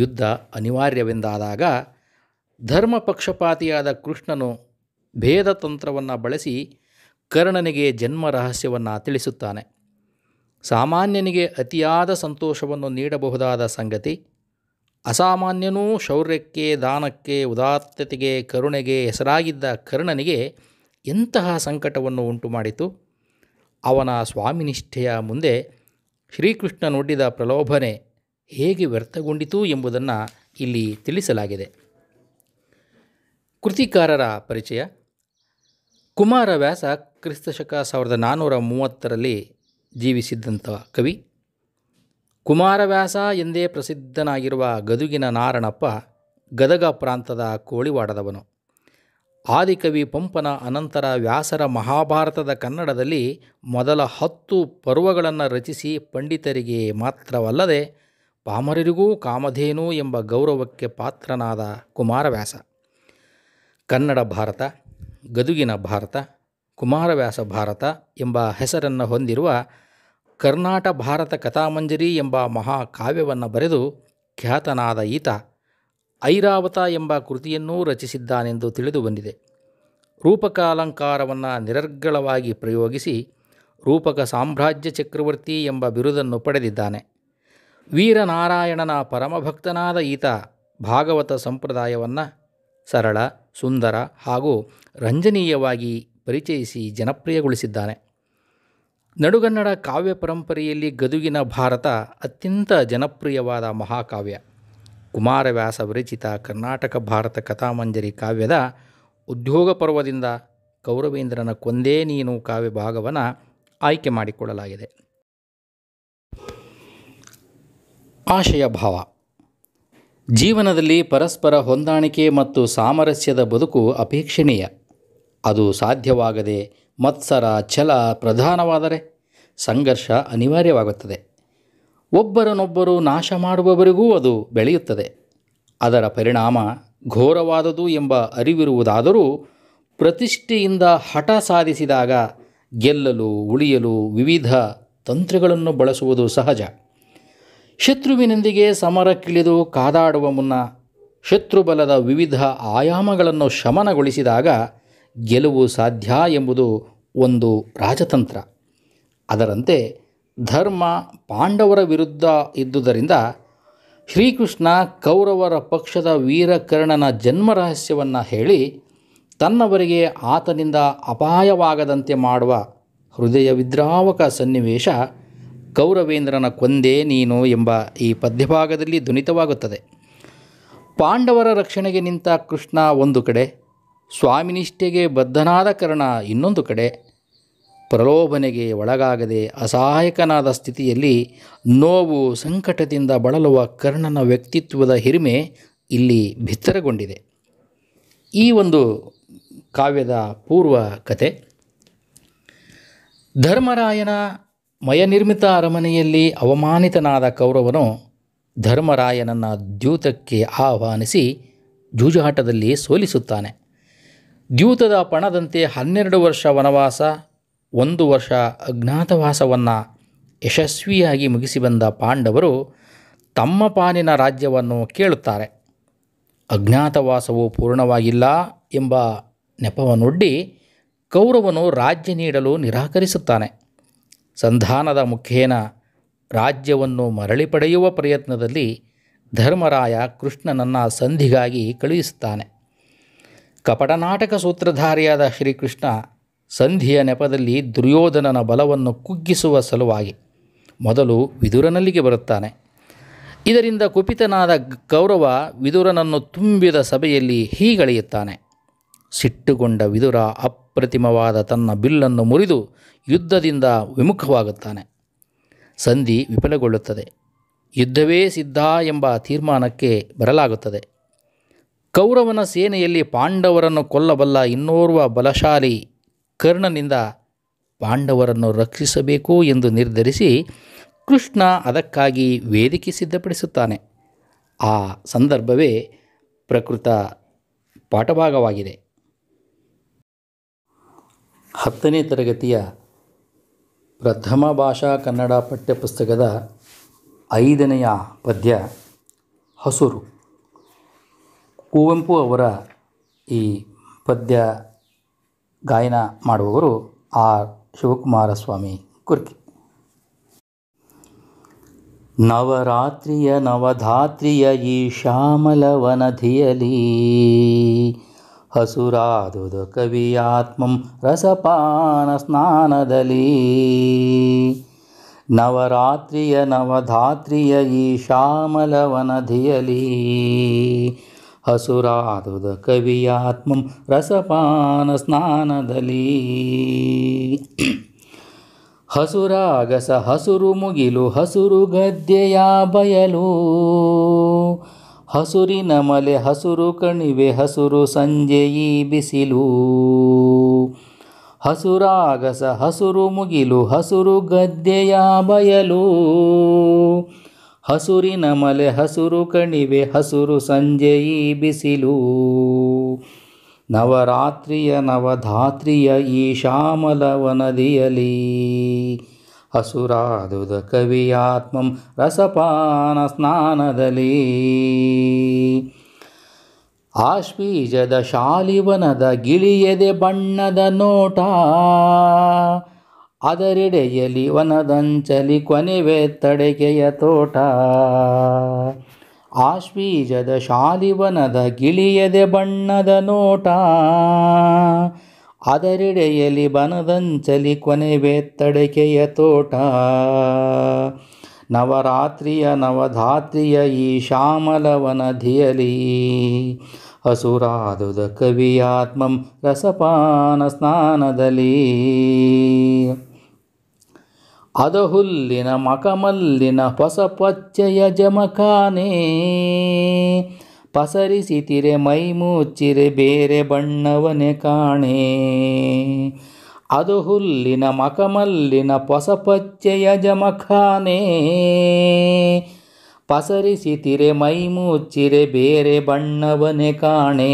ಯುದ್ಧ ಅನಿವಾರ್ಯವೆಂದಾದಾಗ ಧರ್ಮ ಪಕ್ಷಪಾತಿಯಾದ ಕೃಷ್ಣನು ಭೇದ ತಂತ್ರವನ್ನು ಬಳಸಿ ಕರ್ಣನಿಗೆ ಜನ್ಮ ರಹಸ್ಯವನ್ನು ತಿಳಿಸುತ್ತಾನೆ ಸಾಮಾನ್ಯನಿಗೆ ಅತಿಯಾದ ಸಂತೋಷವನ್ನು ನೀಡಬಹುದಾದ ಸಂಗತಿ ಅಸಾಮಾನ್ಯನೂ ಶೌರ್ಯಕ್ಕೆ ದಾನಕ್ಕೆ ಉದಾತ್ತತೆಗೆ ಕರುಣೆಗೆ ಹೆಸರಾಗಿದ್ದ ಕರ್ಣನಿಗೆ ಎಂತಹ ಸಂಕಟವನ್ನು ಉಂಟು ಮಾಡಿತು ಅವನ ಸ್ವಾಮಿನಿಷ್ಠೆಯ ಮುಂದೆ ಶ್ರೀಕೃಷ್ಣ ನೋಡಿದ ಪ್ರಲೋಭನೆ ಹೇಗೆ ವ್ಯರ್ಥಗೊಂಡಿತು ಎಂಬುದನ್ನು ಇಲ್ಲಿ ತಿಳಿಸಲಾಗಿದೆ ಕೃತಿಕಾರರ ಪರಿಚಯ ಕುಮಾರವ್ಯಾಸ ಕ್ರಿಸ್ತಶಕ ಸಾವಿರದ ನಾನ್ನೂರ ಮೂವತ್ತರಲ್ಲಿ ಜೀವಿಸಿದ್ದಂಥ ಕವಿ ಕುಮಾರವ್ಯಾಸ ಎಂದೇ ಪ್ರಸಿದ್ಧನಾಗಿರುವ ಗದುಗಿನ ನಾರಣಪ್ಪ ಗದಗ ಪ್ರಾಂತದ ಕೋಳಿವಾಡದವನು ಆದಿಕವಿ ಪಂಪನ ಅನಂತರ ವ್ಯಾಸರ ಮಹಾಭಾರತದ ಕನ್ನಡದಲ್ಲಿ ಮೊದಲ ಹತ್ತು ಪರ್ವಗಳನ್ನು ರಚಿಸಿ ಪಂಡಿತರಿಗೆ ಮಾತ್ರವಲ್ಲದೆ ಪಾಮರಿಗೂ ಕಾಮಧೇನು ಎಂಬ ಗೌರವಕ್ಕೆ ಪಾತ್ರನಾದ ಕುಮಾರವ್ಯಾಸ ಕನ್ನಡ ಭಾರತ ಗದುಗಿನ ಭಾರತ ಕುಮಾರವ್ಯಾಸ ಭಾರತ ಎಂಬ ಹೆಸರನ್ನು ಹೊಂದಿರುವ ಕರ್ನಾಟ ಭಾರತ ಕಥಾಮಂಜರಿ ಎಂಬ ಮಹಾಕಾವ್ಯವನ್ನು ಬರೆದು ಖ್ಯಾತನಾದ ಈತ ಐರಾವತ ಎಂಬ ಕೃತಿಯನ್ನೂ ರಚಿಸಿದ್ದಾನೆಂದು ತಿಳಿದು ಬಂದಿದೆ ರೂಪಕಾಲಂಕಾರವನ್ನು ನಿರರ್ಗಳವಾಗಿ ಪ್ರಯೋಗಿಸಿ ರೂಪಕ ಸಾಮ್ರಾಜ್ಯ ಚಕ್ರವರ್ತಿ ಎಂಬ ಬಿರುದನ್ನು ಪಡೆದಿದ್ದಾನೆ ವೀರನಾರಾಯಣನ ಪರಮಭಕ್ತನಾದ ಈತ ಭಾಗವತ ಸಂಪ್ರದಾಯವನ್ನು ಸರಳ ಸುಂದರ ಹಾಗೂ ರಂಜನೀಯವಾಗಿ ಪರಿಚಯಿಸಿ ಜನಪ್ರಿಯಗೊಳಿಸಿದ್ದಾನೆ ನಡುಗನ್ನಡ ಕಾವ್ಯ ಪರಂಪರೆಯಲ್ಲಿ ಗದುಗಿನ ಭಾರತ ಅತ್ಯಂತ ಜನಪ್ರಿಯವಾದ ಮಹಾಕಾವ್ಯ ಕುಮಾರವ್ಯಾಸ ವಿರಚಿತ ಕರ್ನಾಟಕ ಭಾರತ ಕಥಾಮಂಜರಿ ಕಾವ್ಯದ ಉದ್ಯೋಗ ಪರ್ವದಿಂದ ಕೌರವೇಂದ್ರನ ಕೊಂದೇ ನೀನು ಕಾವ್ಯ ಭಾಗವನ್ನು ಆಯ್ಕೆ ಮಾಡಿಕೊಳ್ಳಲಾಗಿದೆ ಆಶಯ ಭಾವ ಜೀವನದಲ್ಲಿ ಪರಸ್ಪರ ಹೊಂದಾಣಿಕೆ ಮತ್ತು ಸಾಮರಸ್ಯದ ಬದುಕು ಅಪೇಕ್ಷಣೀಯ ಅದು ಸಾಧ್ಯವಾಗದೆ ಮತ್ಸರ ಛಲ ಪ್ರಧಾನವಾದರೆ ಸಂಘರ್ಷ ಅನಿವಾರ್ಯವಾಗುತ್ತದೆ ಒಬ್ಬರನೊಬ್ಬರು ನಾಶ ಮಾಡುವವರಿಗೂ ಅದು ಬೆಳೆಯುತ್ತದೆ ಅದರ ಪರಿಣಾಮ ಘೋರವಾದುದು ಎಂಬ ಅರಿವಿರುವುದಾದರೂ ಪ್ರತಿಷ್ಠೆಯಿಂದ ಹಠ ಸಾಧಿಸಿದಾಗ ಗೆಲ್ಲಲು ಉಳಿಯಲು ವಿವಿಧ ತಂತ್ರಗಳನ್ನು ಬಳಸುವುದು ಸಹಜ ಶತ್ರುವಿನೊಂದಿಗೆ ಸಮರಕ್ಕಿಳಿದು ಕಾದಾಡುವ ಮುನ್ನ ಶತ್ರುಬಲದ ವಿವಿಧ ಆಯಾಮಗಳನ್ನು ಶಮನಗೊಳಿಸಿದಾಗ ಗೆಲುವು ಸಾಧ್ಯ ಎಂಬುದು ಒಂದು ರಾಜತಂತ್ರ ಅದರಂತೆ ಧರ್ಮ ಪಾಂಡವರ ವಿರುದ್ಧ ಇದ್ದುದರಿಂದ ಶ್ರೀಕೃಷ್ಣ ಕೌರವರ ಪಕ್ಷದ ವೀರಕರ್ಣನ ಜನ್ಮ ರಹಸ್ಯವನ್ನು ಹೇಳಿ ತನ್ನವರಿಗೆ ಆತನಿಂದ ಅಪಾಯವಾಗದಂತೆ ಮಾಡುವ ಹೃದಯ ವಿದ್ರಾವಕ ಸನ್ನಿವೇಶ ಕೌರವೇಂದ್ರನ ಕೊಂದೇ ನೀನು ಎಂಬ ಈ ಪದ್ಯಭಾಗದಲ್ಲಿ ಧ್ವನಿತವಾಗುತ್ತದೆ ಪಾಂಡವರ ರಕ್ಷಣೆಗೆ ನಿಂತ ಕೃಷ್ಣ ಒಂದು ಕಡೆ ಸ್ವಾಮಿನಿಷ್ಠೆಗೆ ಬದ್ಧನಾದ ಕರ್ಣ ಇನ್ನೊಂದು ಕಡೆ ಪ್ರಲೋಭನೆಗೆ ಒಳಗಾಗದೆ ಅಸಹಾಯಕನಾದ ಸ್ಥಿತಿಯಲ್ಲಿ ನೋವು ಸಂಕಟದಿಂದ ಬಳಲುವ ಕರ್ಣನ ವ್ಯಕ್ತಿತ್ವದ ಹಿರಿಮೆ ಇಲ್ಲಿ ಭಿತ್ತರಗೊಂಡಿದೆ ಈ ಒಂದು ಕಾವ್ಯದ ಪೂರ್ವ ಕತೆ ಧರ್ಮರಾಯನ ಮಯನಿರ್ಮಿತ ಅರಮನೆಯಲ್ಲಿ ಅವಮಾನಿತನಾದ ಕೌರವನು ಧರ್ಮರಾಯನನ್ನ ದ್ಯೂತಕ್ಕೆ ಆಹ್ವಾನಿಸಿ ಜೂಜಾಟದಲ್ಲಿ ಸೋಲಿಸುತ್ತಾನೆ ದ್ಯೂತದ ಪಣದಂತೆ ಹನ್ನೆರಡು ವರ್ಷ ವನವಾಸ ಒಂದು ವರ್ಷ ಅಜ್ಞಾತವಾಸವನ್ನು ಯಶಸ್ವಿಯಾಗಿ ಮುಗಿಸಿ ಬಂದ ಪಾಂಡವರು ತಮ್ಮ ಪಾನಿನ ರಾಜ್ಯವನ್ನು ಕೇಳುತ್ತಾರೆ ಅಜ್ಞಾತವಾಸವು ಪೂರ್ಣವಾಗಿಲ್ಲ ಎಂಬ ನೆಪವನ್ನೊಡ್ಡಿ ಕೌರವನು ರಾಜ್ಯ ನೀಡಲು ನಿರಾಕರಿಸುತ್ತಾನೆ ಸಂಧಾನದ ಮುಖೇನ ರಾಜ್ಯವನ್ನು ಮರಳಿ ಪಡೆಯುವ ಪ್ರಯತ್ನದಲ್ಲಿ ಧರ್ಮರಾಯ ಕೃಷ್ಣನನ್ನು ಸಂಧಿಗಾಗಿ ಕಳುಹಿಸುತ್ತಾನೆ ಕಪಟನಾಟಕ ಸೂತ್ರಧಾರಿಯಾದ ಶ್ರೀಕೃಷ್ಣ ಸಂಧಿಯ ನೆಪದಲ್ಲಿ ದುರ್ಯೋಧನನ ಬಲವನ್ನು ಕುಗ್ಗಿಸುವ ಸಲುವಾಗಿ ಮೊದಲು ವಿದುರನಲ್ಲಿಗೆ ಬರುತ್ತಾನೆ ಇದರಿಂದ ಕುಪಿತನಾದ ಗೌರವ ವಿದುರನನ್ನು ತುಂಬಿದ ಸಭೆಯಲ್ಲಿ ಹೀಗಳೆಯುತ್ತಾನೆ ಸಿಟ್ಟುಗೊಂಡ ವಿದುರ ಅಪ್ರತಿಮವಾದ ತನ್ನ ಬಿಲ್ಲನ್ನು ಮುರಿದು ಯುದ್ಧದಿಂದ ವಿಮುಖವಾಗುತ್ತಾನೆ ಸಂಧಿ ವಿಫಲಗೊಳ್ಳುತ್ತದೆ ಯುದ್ಧವೇ ಸಿದ್ಧ ಎಂಬ ತೀರ್ಮಾನಕ್ಕೆ ಬರಲಾಗುತ್ತದೆ ಕೌರವನ ಸೇನೆಯಲ್ಲಿ ಪಾಂಡವರನ್ನು ಕೊಲ್ಲಬಲ್ಲ ಇನ್ನೋರ್ವ ಬಲಶಾಲಿ ಕರ್ಣನಿಂದ ಪಾಂಡವರನ್ನು ರಕ್ಷಿಸಬೇಕು ಎಂದು ನಿರ್ಧರಿಸಿ ಕೃಷ್ಣ ಅದಕ್ಕಾಗಿ ವೇದಿಕೆ ಸಿದ್ಧಪಡಿಸುತ್ತಾನೆ ಆ ಸಂದರ್ಭವೇ ಪ್ರಕೃತ ಪಾಠಭಾಗವಾಗಿದೆ ಹತ್ತನೇ ತರಗತಿಯ ಪ್ರಥಮ ಭಾಷಾ ಕನ್ನಡ ಪಠ್ಯಪುಸ್ತಕದ ಐದನೆಯ ಪದ್ಯ ಹಸುರು ಕುವೆಂಪು ಅವರ ಈ ಪದ್ಯ ಗಾಯನ ಮಾಡುವವರು ಆರ್ ಶಿವಕುಮಾರ ಸ್ವಾಮಿ ಕುರ್ಕಿ ನವರಾತ್ರಿಯ ನವಧಾತ್ರಿಯ ಈ ಶ್ಯಾಮಲವನಧಿಯಲಿ ಹಸುರಾದುದ ಕವಿಯಾತ್ಮಂ ರಸಪಾನ ಸ್ನಾನದಲ್ಲಿ ನವರಾತ್ರಿಯ ನವಧಾತ್ರಿಯ ಈ ಶ್ಯಾಮಲವನಧಿಯಲಿ ಹಸುರಾದುದ ಕವಿಯಾತ್ಮಂ ರಸಪಾನ ಸ್ನಾನದಲ್ಲಿ ಹಸುರಾಗಸ ಹಸುರು ಮುಗಿಲು ಹಸುರು ಗದ್ದೆಯ ಬಯಲು ಹಸುರಿನ ಮಲೆ ಹಸುರು ಕಣಿವೆ ಹಸುರು ಸಂಜೆಯಿ ಬಿಸಿಲು ಹಸುರಾಗಸ ಹಸುರು ಮುಗಿಲು ಹಸುರು ಗದ್ದೆಯ ಬಯಲು ಹಸುರಿನ ಮಲೆ ಹಸುರು ಕಣಿವೆ ಹಸುರು ಸಂಜೆಯಿ ಬಿಸಿಲು ನವರಾತ್ರಿಯ ನವಧಾತ್ರಿಯ ಈ ಶ್ಯಾಮಲವ ನದಿಯಲಿ ಹಸುರಾದುದ ಕವಿಯಾತ್ಮಂ ರಸಪಾನ ಸ್ನಾನದಲ್ಲಿ ಆಶ್ವೀಜದ ಶಾಲಿವನದ ಗಿಳಿಯದೆ ಬಣ್ಣದ ನೋಟ ಅದರಿಡೆಯಲಿ ವನದಂಚಲಿ ಕೊನೆವೆ ತಡೆಗೆಯ ತೋಟ ಆಶ್ವೀಜದ ಶಾಲಿವನದ ಗಿಳಿಯದೆ ಬಣ್ಣದ ನೋಟ ಅದರಿಡೆಯಲಿ ಬನದಂಚಲಿ ಕೊನೆವೆ ತಡೆಕೆಯ ತೋಟ ನವರಾತ್ರಿಯ ನವಧಾತ್ರಿಯ ಈ ಶ್ಯಾಮಲವನಧಿಯಲಿ ಹಸುರಾದುದ ಕವಿಯಾತ್ಮಂ ರಸಪಾನ ಸ್ನಾನದಲ್ಲಿ ಹುಲ್ಲಿನ ಮಕಮಲ್ಲಿನ ಹೊಸ ಪಚ್ಚೆಯ ಜಮಖಾನೆ ಪಸರಿಸಿತಿರೆ ಮೈ ಬೇರೆ ಬಣ್ಣವನೆ ಕಾಣೆ ಅದು ಹುಲ್ಲಿನ ಮಕಮಲ್ಲಿನ ಹೊಸ ಪಚ್ಚೆಯ ಜಮಖಾನೆ ಪಸರಿಸಿತಿರೆ ಮೈ ಮೂಚಿರೆ ಬೇರೆ ಬಣ್ಣವನೆ ಕಾಣೇ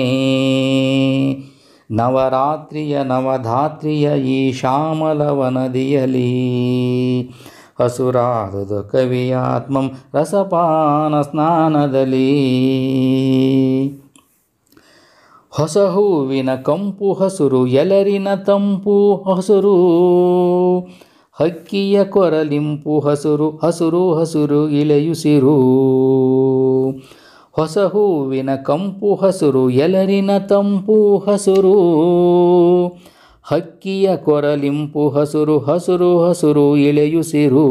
ನವರಾತ್ರಿಯ ನವಧಾತ್ರಿಯ ಈ ಶ್ಯಾಮಲವನದಿಯಲಿ ಹಸುರಾದುದು ಕವಿಯಾತ್ಮಂ ರಸಪಾನ ಸ್ನಾನದಲ್ಲಿ ಹೊಸ ಹೂವಿನ ಕಂಪು ಹಸುರು ಎಲರಿನ ತಂಪು ಹಸುರು ಹಕ್ಕಿಯ ಕೊರಲಿಂಪು ಹಸುರು ಹಸುರು ಹಸುರು ಇಳೆಯುಸಿರು ಹೊಸ ಹೂವಿನ ಕಂಪು ಹಸುರು ಎಲರಿನ ತಂಪು ಹಸುರು ಹಕ್ಕಿಯ ಕೊರಲಿಂಪು ಹಸುರು ಹಸುರು ಹಸುರು ಇಳೆಯುಸಿರು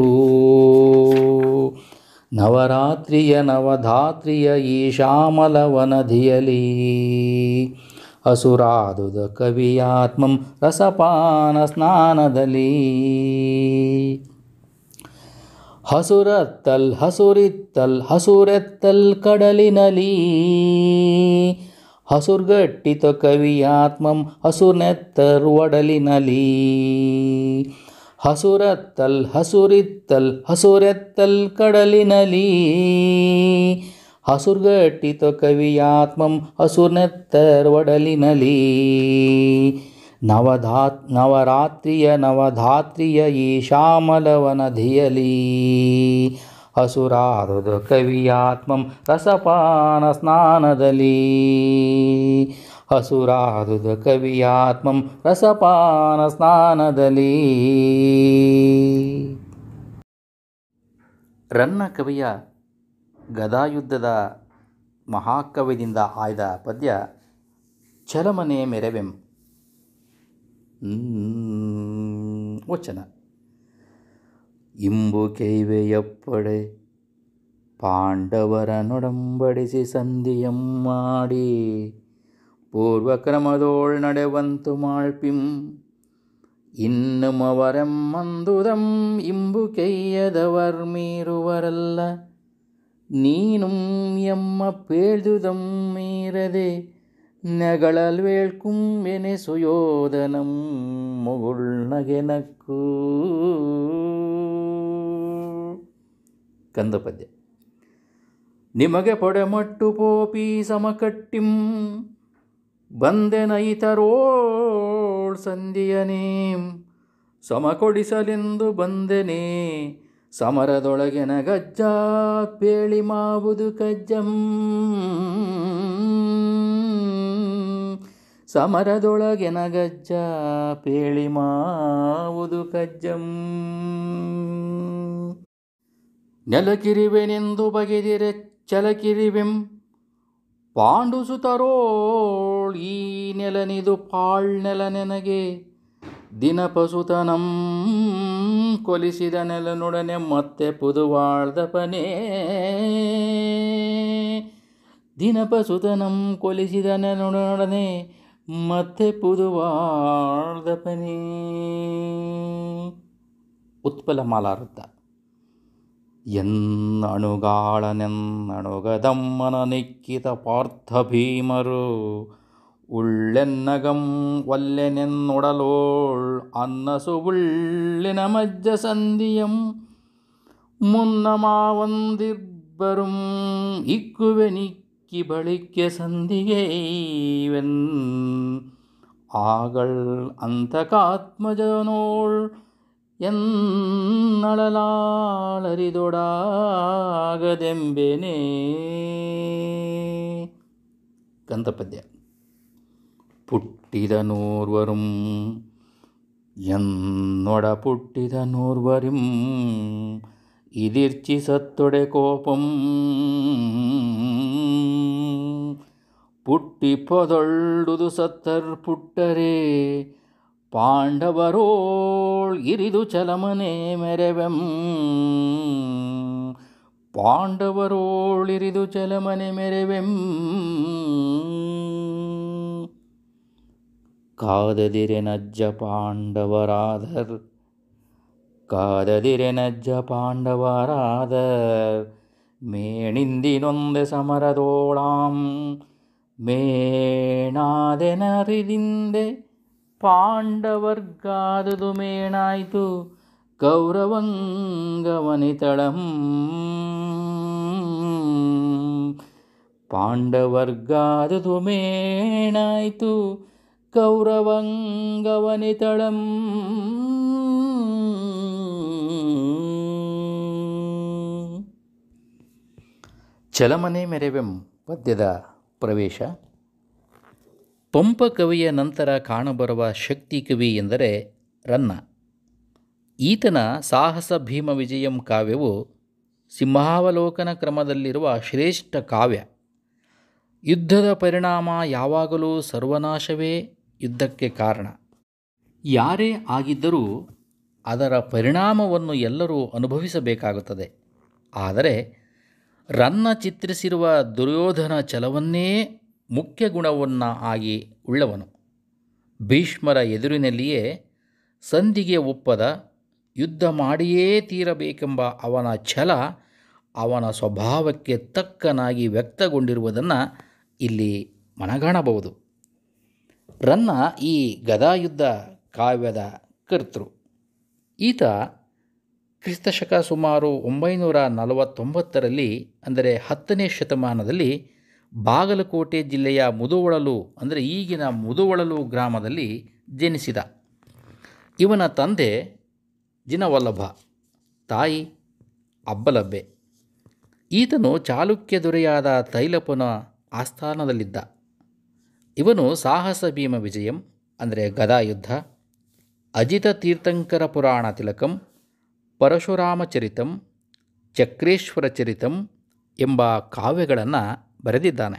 ನವರಾತ್ರಿಯ ನವಧಾತ್ರಿಯ ಈ ಹಸುರಾದುದ ಕವಿಯಾತ್ಮಂ ರಸಪಾನ ಸ್ನಾನದಲ್ಲಿ ಹಸುರತ್ತಲ್ ಹಸುರಿತ್ತಲ್ ಹಸುರೆತ್ತಲ್ ಕಡಲಿನಲಿ ಹಸುರ್ಗಟ್ಟಿತ ಕವಿಯಾತ್ಮಂ ಹಸುರ್ನೆತ್ತರ್ ಒಡಲಿನಲಿ ಹಸುರತ್ತಲ್ ಹಸುರಿತ್ತಲ್ ಹಸುರೆತ್ತಲ್ ಕಡಲಿನಲಿ ಹಸುರ್ಗಟ್ಟಿತ ಕವಿಯಾತ್ಮಂ ಹಸುರ್ನೆತ್ತರ್ ಒಡಲಿನಲಿ ನವಧಾತ್ ನವರಾತ್ರಿಯ ನವಧಾತ್ರಿಯ ಧಿಯಲಿ ಹಸುರಾರುದ ಕವಿಯಾತ್ಮಂ ರಸಪಾನ ಸ್ನಾನದಲ್ಲಿ ಹಸುರಾರುದ ಕವಿಯಾತ್ಮಂ ರಸಪಾನ ಸ್ನಾನದಲ್ಲಿ ರನ್ನ ಕವಿಯ ಗದಾಯುದ್ಧದ ಮಹಾಕವಿದಿಂದ ಆಯ್ದ ಪದ್ಯ ಚಲಮನೆ ಮೆರವೆಂ ವಚನ ಇಂಬು ಕೈವೆಯಪ್ಪಡೆ ಪಾಂಡವರನೊಡಂಬಡಿಸಿ ಸಂಧಿಯಂ ಮಾಡಿ ಪೂರ್ವಕ್ರಮದೋಳ್ ನಡೆವಂತು ಮಾಳ್ಪಿಂ ಇನ್ನುಮವರೆಮ್ಮಂದುದಂ ಇಂಬು ಕೈಯದವರ್ ಮೀರುವರಲ್ಲ ನೀನು ಎಮ್ಮ ಪೇಳ್ದುದಂ ಮೀರದೆ ನೆಗಳಲ್ ವೇಳ್ಕುಂಬೆನೆ ಸುಯೋಧನ சுயோதனம் ನಕ್ಕು ಕಂದ ಕಂದಪದ್ಯ ನಿಮಗೆ ಪೊಡೆಮಟ್ಟು ಪೋಪಿ ಸಮಕಟ್ಟಿಂ ಬಂದೆನೈತರೋಳ್ ಸಂಧಿಯನೇ ಸಮಕೊಡಿಸಲೆಂದು ಬಂದೆನೇ ಸಮರದೊಳಗಿನ ಗಜ್ಜ ಪೇಳಿ ಮಾವುದು ಕಜ್ಜಂ ಸಮರದೊಳಗೆನಗಜ್ಜ ಪೇಳಿ ಮಾವುದು ಕಜ್ಜಂ ನೆಲಕಿರಿವೆನೆಂದು ಬಗೆದಿರೆ ಚಲಕಿರಿವೆಂ ಪಾಂಡುಸುತರೋಳ್ ಈ ನೆಲನಿದು ಪಾಳ್ನೆಲ ನೆನಗೆ ದಿನಪಸುತನಂ ಕೊಲಿಸಿದ ನೆಲನೊಡನೆ ಮತ್ತೆ ಪುದುವಾಳ್ದಪನೇ ದಿನಪಸುತನಂ ಕೊಲಿಸಿದ ನೆಲನೊಡನೆ ಮತ್ತೆ ಪುನೀ ಉತ್ಪಲಮಾಲನ್ ಅಣುಗಾಳೆನ್ ನಿಕ್ಕಿತ ಪಾರ್ಥ ಭೀಮರು ಉಳ್ಳೆನ್ನಗಂ ಒಲ್ಲೆನೋಳ್ ಅನ್ನಸುಳ್ಳಿನ ಮಜ್ಜಸಂದಿಯಂ ಮುನ್ನಮಾವಂದಿರ್ಬರು ಇ கிபளிக்க சந்திகைவன் ஆகள் அந்த காத்மஜனோள் എന്നളലാളരിതൊടാകതെമ്പെനേ ഗന്ധപദ്യ പുട്ടിതനൂർവരും എന്നൊട പുട്ടിതനൂർവരും ಸತ್ತೊಡೆ ಕೋಪಂ ಪುಟ್ಟಿ ಪುಟ್ಟಿಪೊದೊಳ್ಳುದು ಸತ್ತರ್ ಪುಟ್ಟರೆ ಪಾಂಡವರೋಳ್ ಇರಿದು ಚಲಮನೆ ಪಾಂಡವರೋಳ್ ಇರಿದು ಚಲಮನೆ ಮೆರವೆಂ ಕಾದದಿರೆ ನಜ್ಜ ಪಾಂಡವರಾಧರ್ ಕಾದದಿರೆ ನಜ್ಜ ಪಾಂಡವರಾದ ಮೇಣಿಂದಿನೊಂದೆ ಸಮರದೋಳಾಂ ಮೇಣಾದೆನರಿದಿಂದೆ ಪಾಂಡವರ್ಗಾದುದು ಮೇಣಾಯಿತು ಗೌರವಂಗವನಿತಳಂ ಪಾಂಡವರ್ಗಾದುದು ಮೇಣಾಯಿತು ಗೌರವಂಗವನಿತಳಂ ಚಲಮನೆ ಮೆರೆವೆಂ ಪದ್ಯದ ಪ್ರವೇಶ ಪಂಪ ಕವಿಯ ನಂತರ ಕಾಣಬರುವ ಶಕ್ತಿ ಕವಿ ಎಂದರೆ ರನ್ನ ಈತನ ಸಾಹಸ ಭೀಮ ವಿಜಯಂ ಕಾವ್ಯವು ಸಿಂಹಾವಲೋಕನ ಕ್ರಮದಲ್ಲಿರುವ ಶ್ರೇಷ್ಠ ಕಾವ್ಯ ಯುದ್ಧದ ಪರಿಣಾಮ ಯಾವಾಗಲೂ ಸರ್ವನಾಶವೇ ಯುದ್ಧಕ್ಕೆ ಕಾರಣ ಯಾರೇ ಆಗಿದ್ದರೂ ಅದರ ಪರಿಣಾಮವನ್ನು ಎಲ್ಲರೂ ಅನುಭವಿಸಬೇಕಾಗುತ್ತದೆ ಆದರೆ ರನ್ನ ಚಿತ್ರಿಸಿರುವ ದುರ್ಯೋಧನ ಛಲವನ್ನೇ ಮುಖ್ಯ ಗುಣವನ್ನು ಆಗಿ ಉಳ್ಳವನು ಭೀಷ್ಮರ ಎದುರಿನಲ್ಲಿಯೇ ಸಂಧಿಗೆ ಒಪ್ಪದ ಯುದ್ಧ ಮಾಡಿಯೇ ತೀರಬೇಕೆಂಬ ಅವನ ಛಲ ಅವನ ಸ್ವಭಾವಕ್ಕೆ ತಕ್ಕನಾಗಿ ವ್ಯಕ್ತಗೊಂಡಿರುವುದನ್ನು ಇಲ್ಲಿ ಮನಗಾಣಬಹುದು ರನ್ನ ಈ ಗದಾಯುದ್ಧ ಕಾವ್ಯದ ಕರ್ತೃ ಈತ ಕ್ರಿಸ್ತಶಕ ಸುಮಾರು ಒಂಬೈನೂರ ನಲವತ್ತೊಂಬತ್ತರಲ್ಲಿ ಅಂದರೆ ಹತ್ತನೇ ಶತಮಾನದಲ್ಲಿ ಬಾಗಲಕೋಟೆ ಜಿಲ್ಲೆಯ ಮುದುವಳಲು ಅಂದರೆ ಈಗಿನ ಮುದುವಳಲು ಗ್ರಾಮದಲ್ಲಿ ಜನಿಸಿದ ಇವನ ತಂದೆ ಜಿನವಲ್ಲಭ ತಾಯಿ ಅಬ್ಬಲಬ್ಬೆ ಈತನು ಚಾಲುಕ್ಯ ದೊರೆಯಾದ ತೈಲಪನ ಆಸ್ಥಾನದಲ್ಲಿದ್ದ ಇವನು ಸಾಹಸ ಭೀಮ ವಿಜಯಂ ಅಂದರೆ ಗದಾಯುದ್ಧ ಅಜಿತ ತೀರ್ಥಂಕರ ಪುರಾಣ ತಿಲಕಂ ಪರಶುರಾಮಚರಿತಂ ಚಕ್ರೇಶ್ವರ ಚರಿತಂ ಎಂಬ ಕಾವ್ಯಗಳನ್ನು ಬರೆದಿದ್ದಾನೆ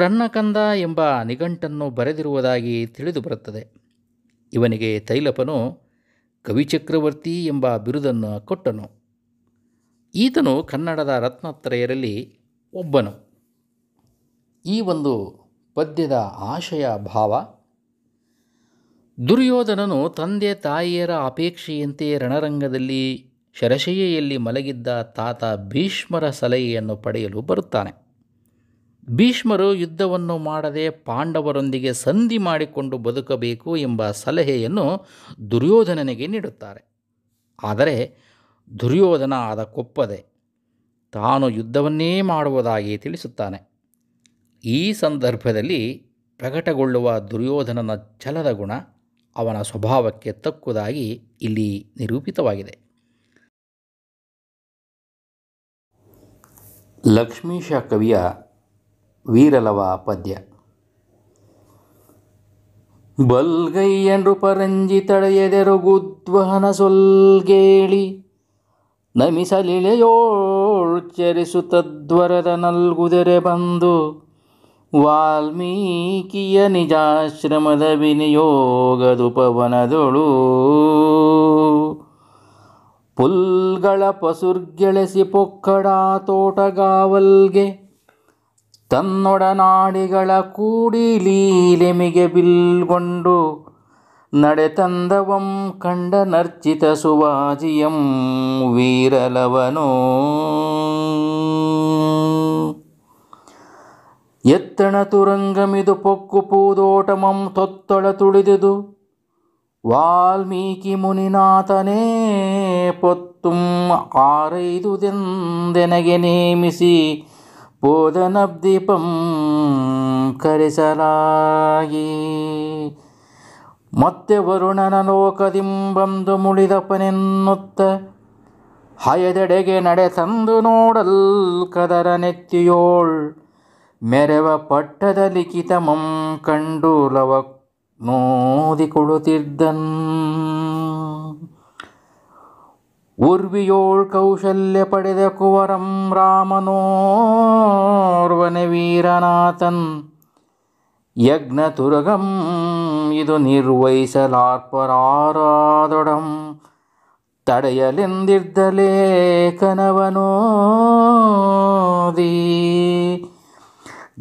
ರನ್ನಕಂದ ಎಂಬ ನಿಘಂಟನ್ನು ಬರೆದಿರುವುದಾಗಿ ತಿಳಿದು ಬರುತ್ತದೆ ಇವನಿಗೆ ತೈಲಪನು ಕವಿಚಕ್ರವರ್ತಿ ಎಂಬ ಬಿರುದನ್ನು ಕೊಟ್ಟನು ಈತನು ಕನ್ನಡದ ರತ್ನತ್ರಯರಲ್ಲಿ ಒಬ್ಬನು ಈ ಒಂದು ಪದ್ಯದ ಆಶಯ ಭಾವ ದುರ್ಯೋಧನನು ತಂದೆ ತಾಯಿಯರ ಅಪೇಕ್ಷೆಯಂತೆ ರಣರಂಗದಲ್ಲಿ ಶರಶಯ್ಯೆಯಲ್ಲಿ ಮಲಗಿದ್ದ ತಾತ ಭೀಷ್ಮರ ಸಲಹೆಯನ್ನು ಪಡೆಯಲು ಬರುತ್ತಾನೆ ಭೀಷ್ಮರು ಯುದ್ಧವನ್ನು ಮಾಡದೆ ಪಾಂಡವರೊಂದಿಗೆ ಸಂಧಿ ಮಾಡಿಕೊಂಡು ಬದುಕಬೇಕು ಎಂಬ ಸಲಹೆಯನ್ನು ದುರ್ಯೋಧನನಿಗೆ ನೀಡುತ್ತಾರೆ ಆದರೆ ದುರ್ಯೋಧನ ಅದಕ್ಕೊಪ್ಪದೆ ತಾನು ಯುದ್ಧವನ್ನೇ ಮಾಡುವುದಾಗಿ ತಿಳಿಸುತ್ತಾನೆ ಈ ಸಂದರ್ಭದಲ್ಲಿ ಪ್ರಕಟಗೊಳ್ಳುವ ದುರ್ಯೋಧನನ ಛಲದ ಗುಣ ಅವನ ಸ್ವಭಾವಕ್ಕೆ ತಕ್ಕುದಾಗಿ ಇಲ್ಲಿ ನಿರೂಪಿತವಾಗಿದೆ ಲಕ್ಷ್ಮೀಶ ಕವಿಯ ವೀರಲವ ಪದ್ಯ ಬಲ್ಗೈಯ ನೃಪರಂಜಿ ಗುದ್ವಹನ ಸೊಲ್ಗೇಳಿ ನಮಿಸಲಿಳೆಯೋಳು ತದ್ವರದ ನಲ್ಗುದೆರೆ ಬಂದು ವಾಲ್ಮೀಕಿಯ ನಿಜಾಶ್ರಮದ ವಿನಿಯೋಗದುಪವನದೊಳು ಪುಲ್ಗಳ ಪಸುರ್ಗೆಳೆಸಿ ಪೊಕ್ಕಡ ತೋಟಗಾವಲ್ಗೆ ತನ್ನೊಡನಾಡಿಗಳ ಕೂಡಿ ಲೀಲೆಮಿಗೆ ಬಿಲ್ಗೊಂಡು ನಡೆತಂದವಂ ಕಂಡ ನರ್ಚಿತ ಸುವಾಜಿಯಂ ವೀರಲವನೋ ಎತ್ತಣ ತುರಂಗಮಿದು ಪೊಕ್ಕು ಪೂದೋಟಮಂ ತೊತ್ತಳ ತುಳಿದಿದು ವಾಲ್ಮೀಕಿ ಮುನಿನಾಥನೇ ಪೊತ್ತುಂ ಆರೈದುದೆಂದೆನಗೆ ನೇಮಿಸಿ ಪೋದನಬ್ದೀಪಂ ಕರೆಸಲಾಗಿ ಮತ್ತೆ ವರುಣನ ಲೋಕದಿಂಬಂದು ಮುಳಿದಪ್ಪನೆನ್ನುತ್ತ ಹಯದೆಡೆಗೆ ನಡೆ ತಂದು ನೋಡಲ್ ಕದರ ನೆತ್ತಿಯೋಳ್ ಮೆರವ ಪಟ್ಟದ ಲಿಖಿತಮಂ ಕಂಡು ಲವ ನೋದಿ ಕುಳಿತಿದ್ದನ್ ಉರ್ವಿಯೋಳ್ ಕೌಶಲ್ಯ ಪಡೆದ ಕುವರಂ ರಾಮನೋರ್ವನೆ ವೀರನಾಥನ್ ಯಜ್ಞ ತುರಗಂ ಇದು ನಿರ್ವಹಿಸಲಾರ್ಪರಾರಾದೊಡಂ ತಡೆಯಲೆಂದಿರ್ದಲೇ ಕನವನೋದೀ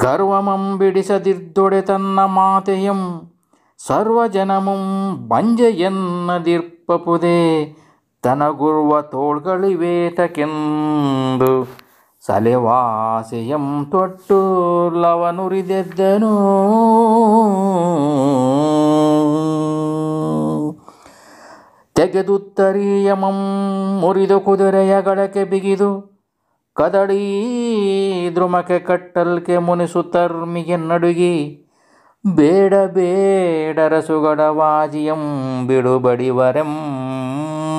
ಗರ್ವಮಂ ಬಿಡಿಸದಿರ್ದೊಡೆ ತನ್ನ ಮಾತೆಯಂ ಸರ್ವಜನಮಂ ಬಂಜೆಯನ್ನದಿರ್ಪಪುದೇ ತನಗುರುವ ತೋಳ್ಗಳಿವೇತಕೆಂದು ಸಲೆವಾಸೆಯಂ ತೊಟ್ಟು ಲವನುರಿದೆದ್ದನು ತೆಗೆದುತ್ತರಿಯಮಂ ಮುರಿದು ಕುದುರೆಯ ಗಳಕೆ ಬಿಗಿದು ಕದಡಿ ದ್ರುಮಕೆ ಕಟ್ಟಲ್ಕೆ ತರ್ಮಿಗೆ ನಡುಗಿ ಬೇಡ ರಸುಗಡ ವಾಜಿಯಂ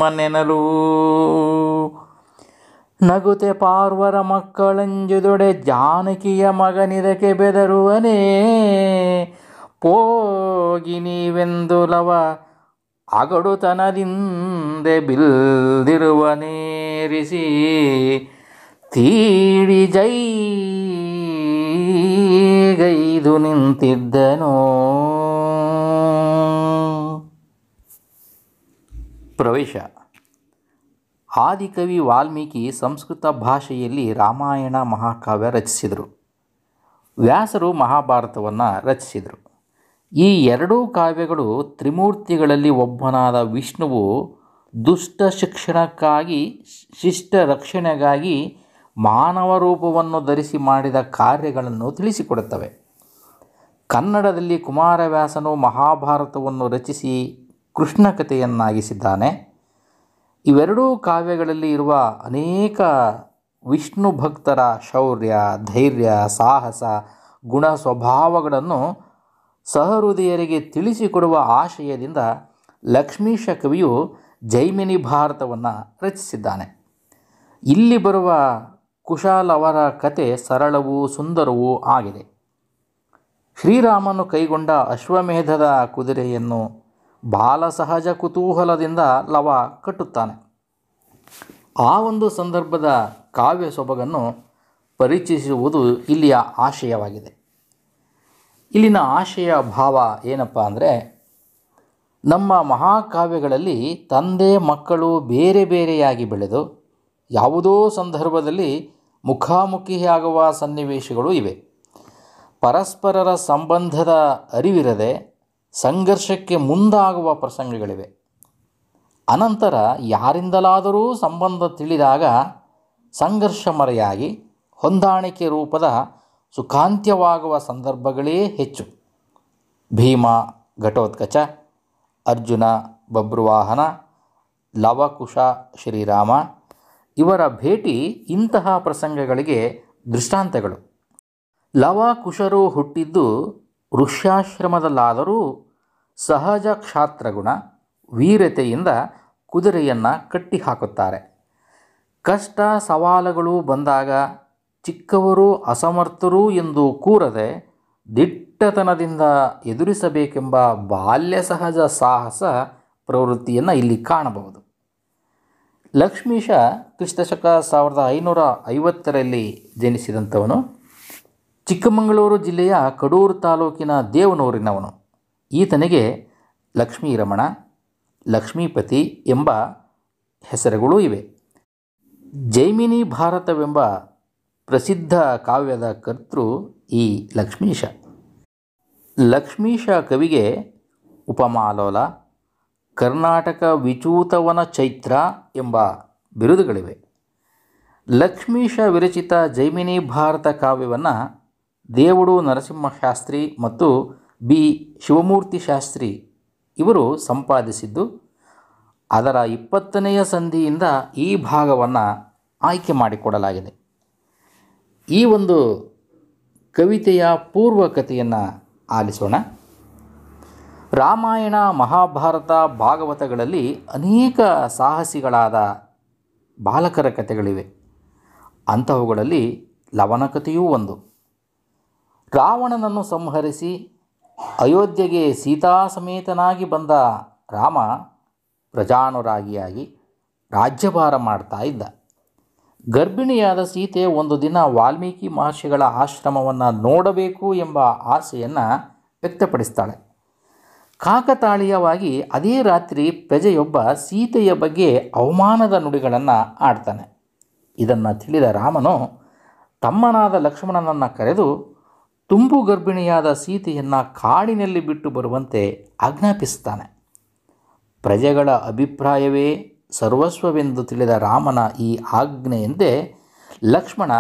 ಮನೆನಲು ನಗುತೆ ಪಾರ್ವರ ಮಕ್ಕಳಂಜುದೊಡೆ ಜಾನಕಿಯ ಮಗನಿದಕ್ಕೆ ಬೆದರುವನೇ ಪೋಗಿ ನೀವೆಂದು ಲವ ಅಗಡುತನದಿಂದೆ ಬಿಲ್ದಿರುವ ತೀಡಿ ಗೈದು ನಿಂತಿದ್ದನೋ ಪ್ರವೇಶ ಆದಿಕವಿ ವಾಲ್ಮೀಕಿ ಸಂಸ್ಕೃತ ಭಾಷೆಯಲ್ಲಿ ರಾಮಾಯಣ ಮಹಾಕಾವ್ಯ ರಚಿಸಿದರು ವ್ಯಾಸರು ಮಹಾಭಾರತವನ್ನು ರಚಿಸಿದರು ಈ ಎರಡೂ ಕಾವ್ಯಗಳು ತ್ರಿಮೂರ್ತಿಗಳಲ್ಲಿ ಒಬ್ಬನಾದ ವಿಷ್ಣುವು ದುಷ್ಟ ಶಿಕ್ಷಣಕ್ಕಾಗಿ ಶಿಷ್ಟ ರಕ್ಷಣೆಗಾಗಿ ಮಾನವ ರೂಪವನ್ನು ಧರಿಸಿ ಮಾಡಿದ ಕಾರ್ಯಗಳನ್ನು ತಿಳಿಸಿಕೊಡುತ್ತವೆ ಕನ್ನಡದಲ್ಲಿ ಕುಮಾರವ್ಯಾಸನು ಮಹಾಭಾರತವನ್ನು ರಚಿಸಿ ಕೃಷ್ಣ ಕಥೆಯನ್ನಾಗಿಸಿದ್ದಾನೆ ಇವೆರಡೂ ಕಾವ್ಯಗಳಲ್ಲಿ ಇರುವ ಅನೇಕ ವಿಷ್ಣು ಭಕ್ತರ ಶೌರ್ಯ ಧೈರ್ಯ ಸಾಹಸ ಗುಣ ಸ್ವಭಾವಗಳನ್ನು ಸಹೃದಯರಿಗೆ ತಿಳಿಸಿಕೊಡುವ ಆಶಯದಿಂದ ಲಕ್ಷ್ಮೀಶ ಕವಿಯು ಜೈಮಿನಿ ಭಾರತವನ್ನು ರಚಿಸಿದ್ದಾನೆ ಇಲ್ಲಿ ಬರುವ ಕುಶಾಲ್ ಅವರ ಕತೆ ಸರಳವೂ ಸುಂದರವೂ ಆಗಿದೆ ಶ್ರೀರಾಮನು ಕೈಗೊಂಡ ಅಶ್ವಮೇಧದ ಕುದುರೆಯನ್ನು ಬಾಲಸಹಜ ಕುತೂಹಲದಿಂದ ಲವ ಕಟ್ಟುತ್ತಾನೆ ಆ ಒಂದು ಸಂದರ್ಭದ ಕಾವ್ಯ ಸೊಬಗನ್ನು ಪರಿಚಯಿಸುವುದು ಇಲ್ಲಿಯ ಆಶಯವಾಗಿದೆ ಇಲ್ಲಿನ ಆಶಯ ಭಾವ ಏನಪ್ಪ ಅಂದರೆ ನಮ್ಮ ಮಹಾಕಾವ್ಯಗಳಲ್ಲಿ ತಂದೆ ಮಕ್ಕಳು ಬೇರೆ ಬೇರೆಯಾಗಿ ಬೆಳೆದು ಯಾವುದೋ ಸಂದರ್ಭದಲ್ಲಿ ಮುಖಾಮುಖಿಯಾಗುವ ಸನ್ನಿವೇಶಗಳು ಇವೆ ಪರಸ್ಪರರ ಸಂಬಂಧದ ಅರಿವಿರದೆ ಸಂಘರ್ಷಕ್ಕೆ ಮುಂದಾಗುವ ಪ್ರಸಂಗಗಳಿವೆ ಅನಂತರ ಯಾರಿಂದಲಾದರೂ ಸಂಬಂಧ ತಿಳಿದಾಗ ಸಂಘರ್ಷ ಮರೆಯಾಗಿ ಹೊಂದಾಣಿಕೆ ರೂಪದ ಸುಖಾಂತ್ಯವಾಗುವ ಸಂದರ್ಭಗಳೇ ಹೆಚ್ಚು ಭೀಮ ಘಟೋತ್ಕಚ ಅರ್ಜುನ ಬಬ್ರುವಾಹನ ಲವಕುಶ ಶ್ರೀರಾಮ ಇವರ ಭೇಟಿ ಇಂತಹ ಪ್ರಸಂಗಗಳಿಗೆ ದೃಷ್ಟಾಂತಗಳು ಲವ ಕುಶರು ಹುಟ್ಟಿದ್ದು ವೃಷ್ಯಾಶ್ರಮದಲ್ಲಾದರೂ ಸಹಜ ಕ್ಷಾತ್ರಗುಣ ವೀರತೆಯಿಂದ ಕುದುರೆಯನ್ನು ಕಟ್ಟಿಹಾಕುತ್ತಾರೆ ಕಷ್ಟ ಸವಾಲುಗಳು ಬಂದಾಗ ಚಿಕ್ಕವರು ಅಸಮರ್ಥರು ಎಂದು ಕೂರದೆ ದಿಟ್ಟತನದಿಂದ ಎದುರಿಸಬೇಕೆಂಬ ಬಾಲ್ಯ ಸಹಜ ಸಾಹಸ ಪ್ರವೃತ್ತಿಯನ್ನು ಇಲ್ಲಿ ಕಾಣಬಹುದು ಲಕ್ಷ್ಮೀಶ ಕ್ರಿಸ್ತಶಕ ಸಾವಿರದ ಐನೂರ ಐವತ್ತರಲ್ಲಿ ಜನಿಸಿದಂಥವನು ಚಿಕ್ಕಮಗಳೂರು ಜಿಲ್ಲೆಯ ಕಡೂರು ತಾಲೂಕಿನ ದೇವನೂರಿನವನು ಈತನಿಗೆ ಲಕ್ಷ್ಮೀರಮಣ ಲಕ್ಷ್ಮೀಪತಿ ಎಂಬ ಹೆಸರುಗಳೂ ಇವೆ ಜೈಮಿನಿ ಭಾರತವೆಂಬ ಪ್ರಸಿದ್ಧ ಕಾವ್ಯದ ಕರ್ತೃ ಈ ಲಕ್ಷ್ಮೀಶ ಲಕ್ಷ್ಮೀಶ ಕವಿಗೆ ಉಪಮಾಲೋಲ ಕರ್ನಾಟಕ ವಿಚೂತವನ ಚೈತ್ರ ಎಂಬ ಬಿರುದುಗಳಿವೆ ಲಕ್ಷ್ಮೀಶ ವಿರಚಿತ ಜೈಮಿನಿ ಭಾರತ ಕಾವ್ಯವನ್ನು ದೇವುಡು ನರಸಿಂಹಶಾಸ್ತ್ರಿ ಮತ್ತು ಬಿ ಶಿವಮೂರ್ತಿ ಶಾಸ್ತ್ರಿ ಇವರು ಸಂಪಾದಿಸಿದ್ದು ಅದರ ಇಪ್ಪತ್ತನೆಯ ಸಂಧಿಯಿಂದ ಈ ಭಾಗವನ್ನು ಆಯ್ಕೆ ಮಾಡಿಕೊಡಲಾಗಿದೆ ಈ ಒಂದು ಕವಿತೆಯ ಪೂರ್ವ ಕಥೆಯನ್ನು ಆಲಿಸೋಣ ರಾಮಾಯಣ ಮಹಾಭಾರತ ಭಾಗವತಗಳಲ್ಲಿ ಅನೇಕ ಸಾಹಸಿಗಳಾದ ಬಾಲಕರ ಕಥೆಗಳಿವೆ ಅಂತಹವುಗಳಲ್ಲಿ ಲವನ ಕಥೆಯೂ ಒಂದು ರಾವಣನನ್ನು ಸಂಹರಿಸಿ ಅಯೋಧ್ಯೆಗೆ ಸೀತಾ ಸಮೇತನಾಗಿ ಬಂದ ರಾಮ ಪ್ರಜಾನುರಾಗಿಯಾಗಿ ರಾಜ್ಯಭಾರ ಮಾಡ್ತಾ ಇದ್ದ ಗರ್ಭಿಣಿಯಾದ ಸೀತೆ ಒಂದು ದಿನ ವಾಲ್ಮೀಕಿ ಮಹರ್ಷಿಗಳ ಆಶ್ರಮವನ್ನು ನೋಡಬೇಕು ಎಂಬ ಆಸೆಯನ್ನು ವ್ಯಕ್ತಪಡಿಸ್ತಾಳೆ ಕಾಕತಾಳೀಯವಾಗಿ ಅದೇ ರಾತ್ರಿ ಪ್ರಜೆಯೊಬ್ಬ ಸೀತೆಯ ಬಗ್ಗೆ ಅವಮಾನದ ನುಡಿಗಳನ್ನು ಆಡ್ತಾನೆ ಇದನ್ನು ತಿಳಿದ ರಾಮನು ತಮ್ಮನಾದ ಲಕ್ಷ್ಮಣನನ್ನು ಕರೆದು ತುಂಬು ಗರ್ಭಿಣಿಯಾದ ಸೀತೆಯನ್ನು ಕಾಡಿನಲ್ಲಿ ಬಿಟ್ಟು ಬರುವಂತೆ ಆಜ್ಞಾಪಿಸ್ತಾನೆ ಪ್ರಜೆಗಳ ಅಭಿಪ್ರಾಯವೇ ಸರ್ವಸ್ವವೆಂದು ತಿಳಿದ ರಾಮನ ಈ ಆಜ್ಞೆಯಂತೆ ಲಕ್ಷ್ಮಣ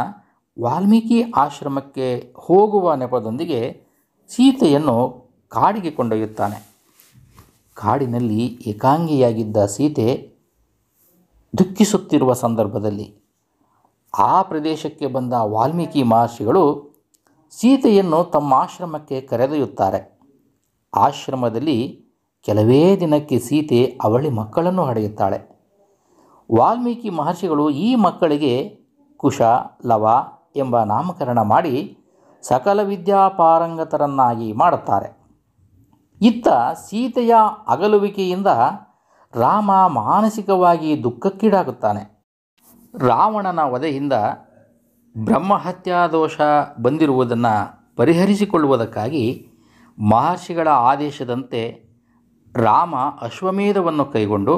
ವಾಲ್ಮೀಕಿ ಆಶ್ರಮಕ್ಕೆ ಹೋಗುವ ನೆಪದೊಂದಿಗೆ ಸೀತೆಯನ್ನು ಕಾಡಿಗೆ ಕೊಂಡೊಯ್ಯುತ್ತಾನೆ ಕಾಡಿನಲ್ಲಿ ಏಕಾಂಗಿಯಾಗಿದ್ದ ಸೀತೆ ದುಃಖಿಸುತ್ತಿರುವ ಸಂದರ್ಭದಲ್ಲಿ ಆ ಪ್ರದೇಶಕ್ಕೆ ಬಂದ ವಾಲ್ಮೀಕಿ ಮಹರ್ಷಿಗಳು ಸೀತೆಯನ್ನು ತಮ್ಮ ಆಶ್ರಮಕ್ಕೆ ಕರೆದೊಯ್ಯುತ್ತಾರೆ ಆಶ್ರಮದಲ್ಲಿ ಕೆಲವೇ ದಿನಕ್ಕೆ ಸೀತೆ ಅವಳಿ ಮಕ್ಕಳನ್ನು ಹಡೆಯುತ್ತಾಳೆ ವಾಲ್ಮೀಕಿ ಮಹರ್ಷಿಗಳು ಈ ಮಕ್ಕಳಿಗೆ ಕುಶ ಲವ ಎಂಬ ನಾಮಕರಣ ಮಾಡಿ ಸಕಲ ವಿದ್ಯಾಪಾರಂಗತರನ್ನಾಗಿ ಮಾಡುತ್ತಾರೆ ಇತ್ತ ಸೀತೆಯ ಅಗಲುವಿಕೆಯಿಂದ ರಾಮ ಮಾನಸಿಕವಾಗಿ ದುಃಖಕ್ಕೀಡಾಗುತ್ತಾನೆ ರಾವಣನ ವಧೆಯಿಂದ ಬ್ರಹ್ಮಹತ್ಯಾದೋಷ ಬಂದಿರುವುದನ್ನು ಪರಿಹರಿಸಿಕೊಳ್ಳುವುದಕ್ಕಾಗಿ ಮಹರ್ಷಿಗಳ ಆದೇಶದಂತೆ ರಾಮ ಅಶ್ವಮೇಧವನ್ನು ಕೈಗೊಂಡು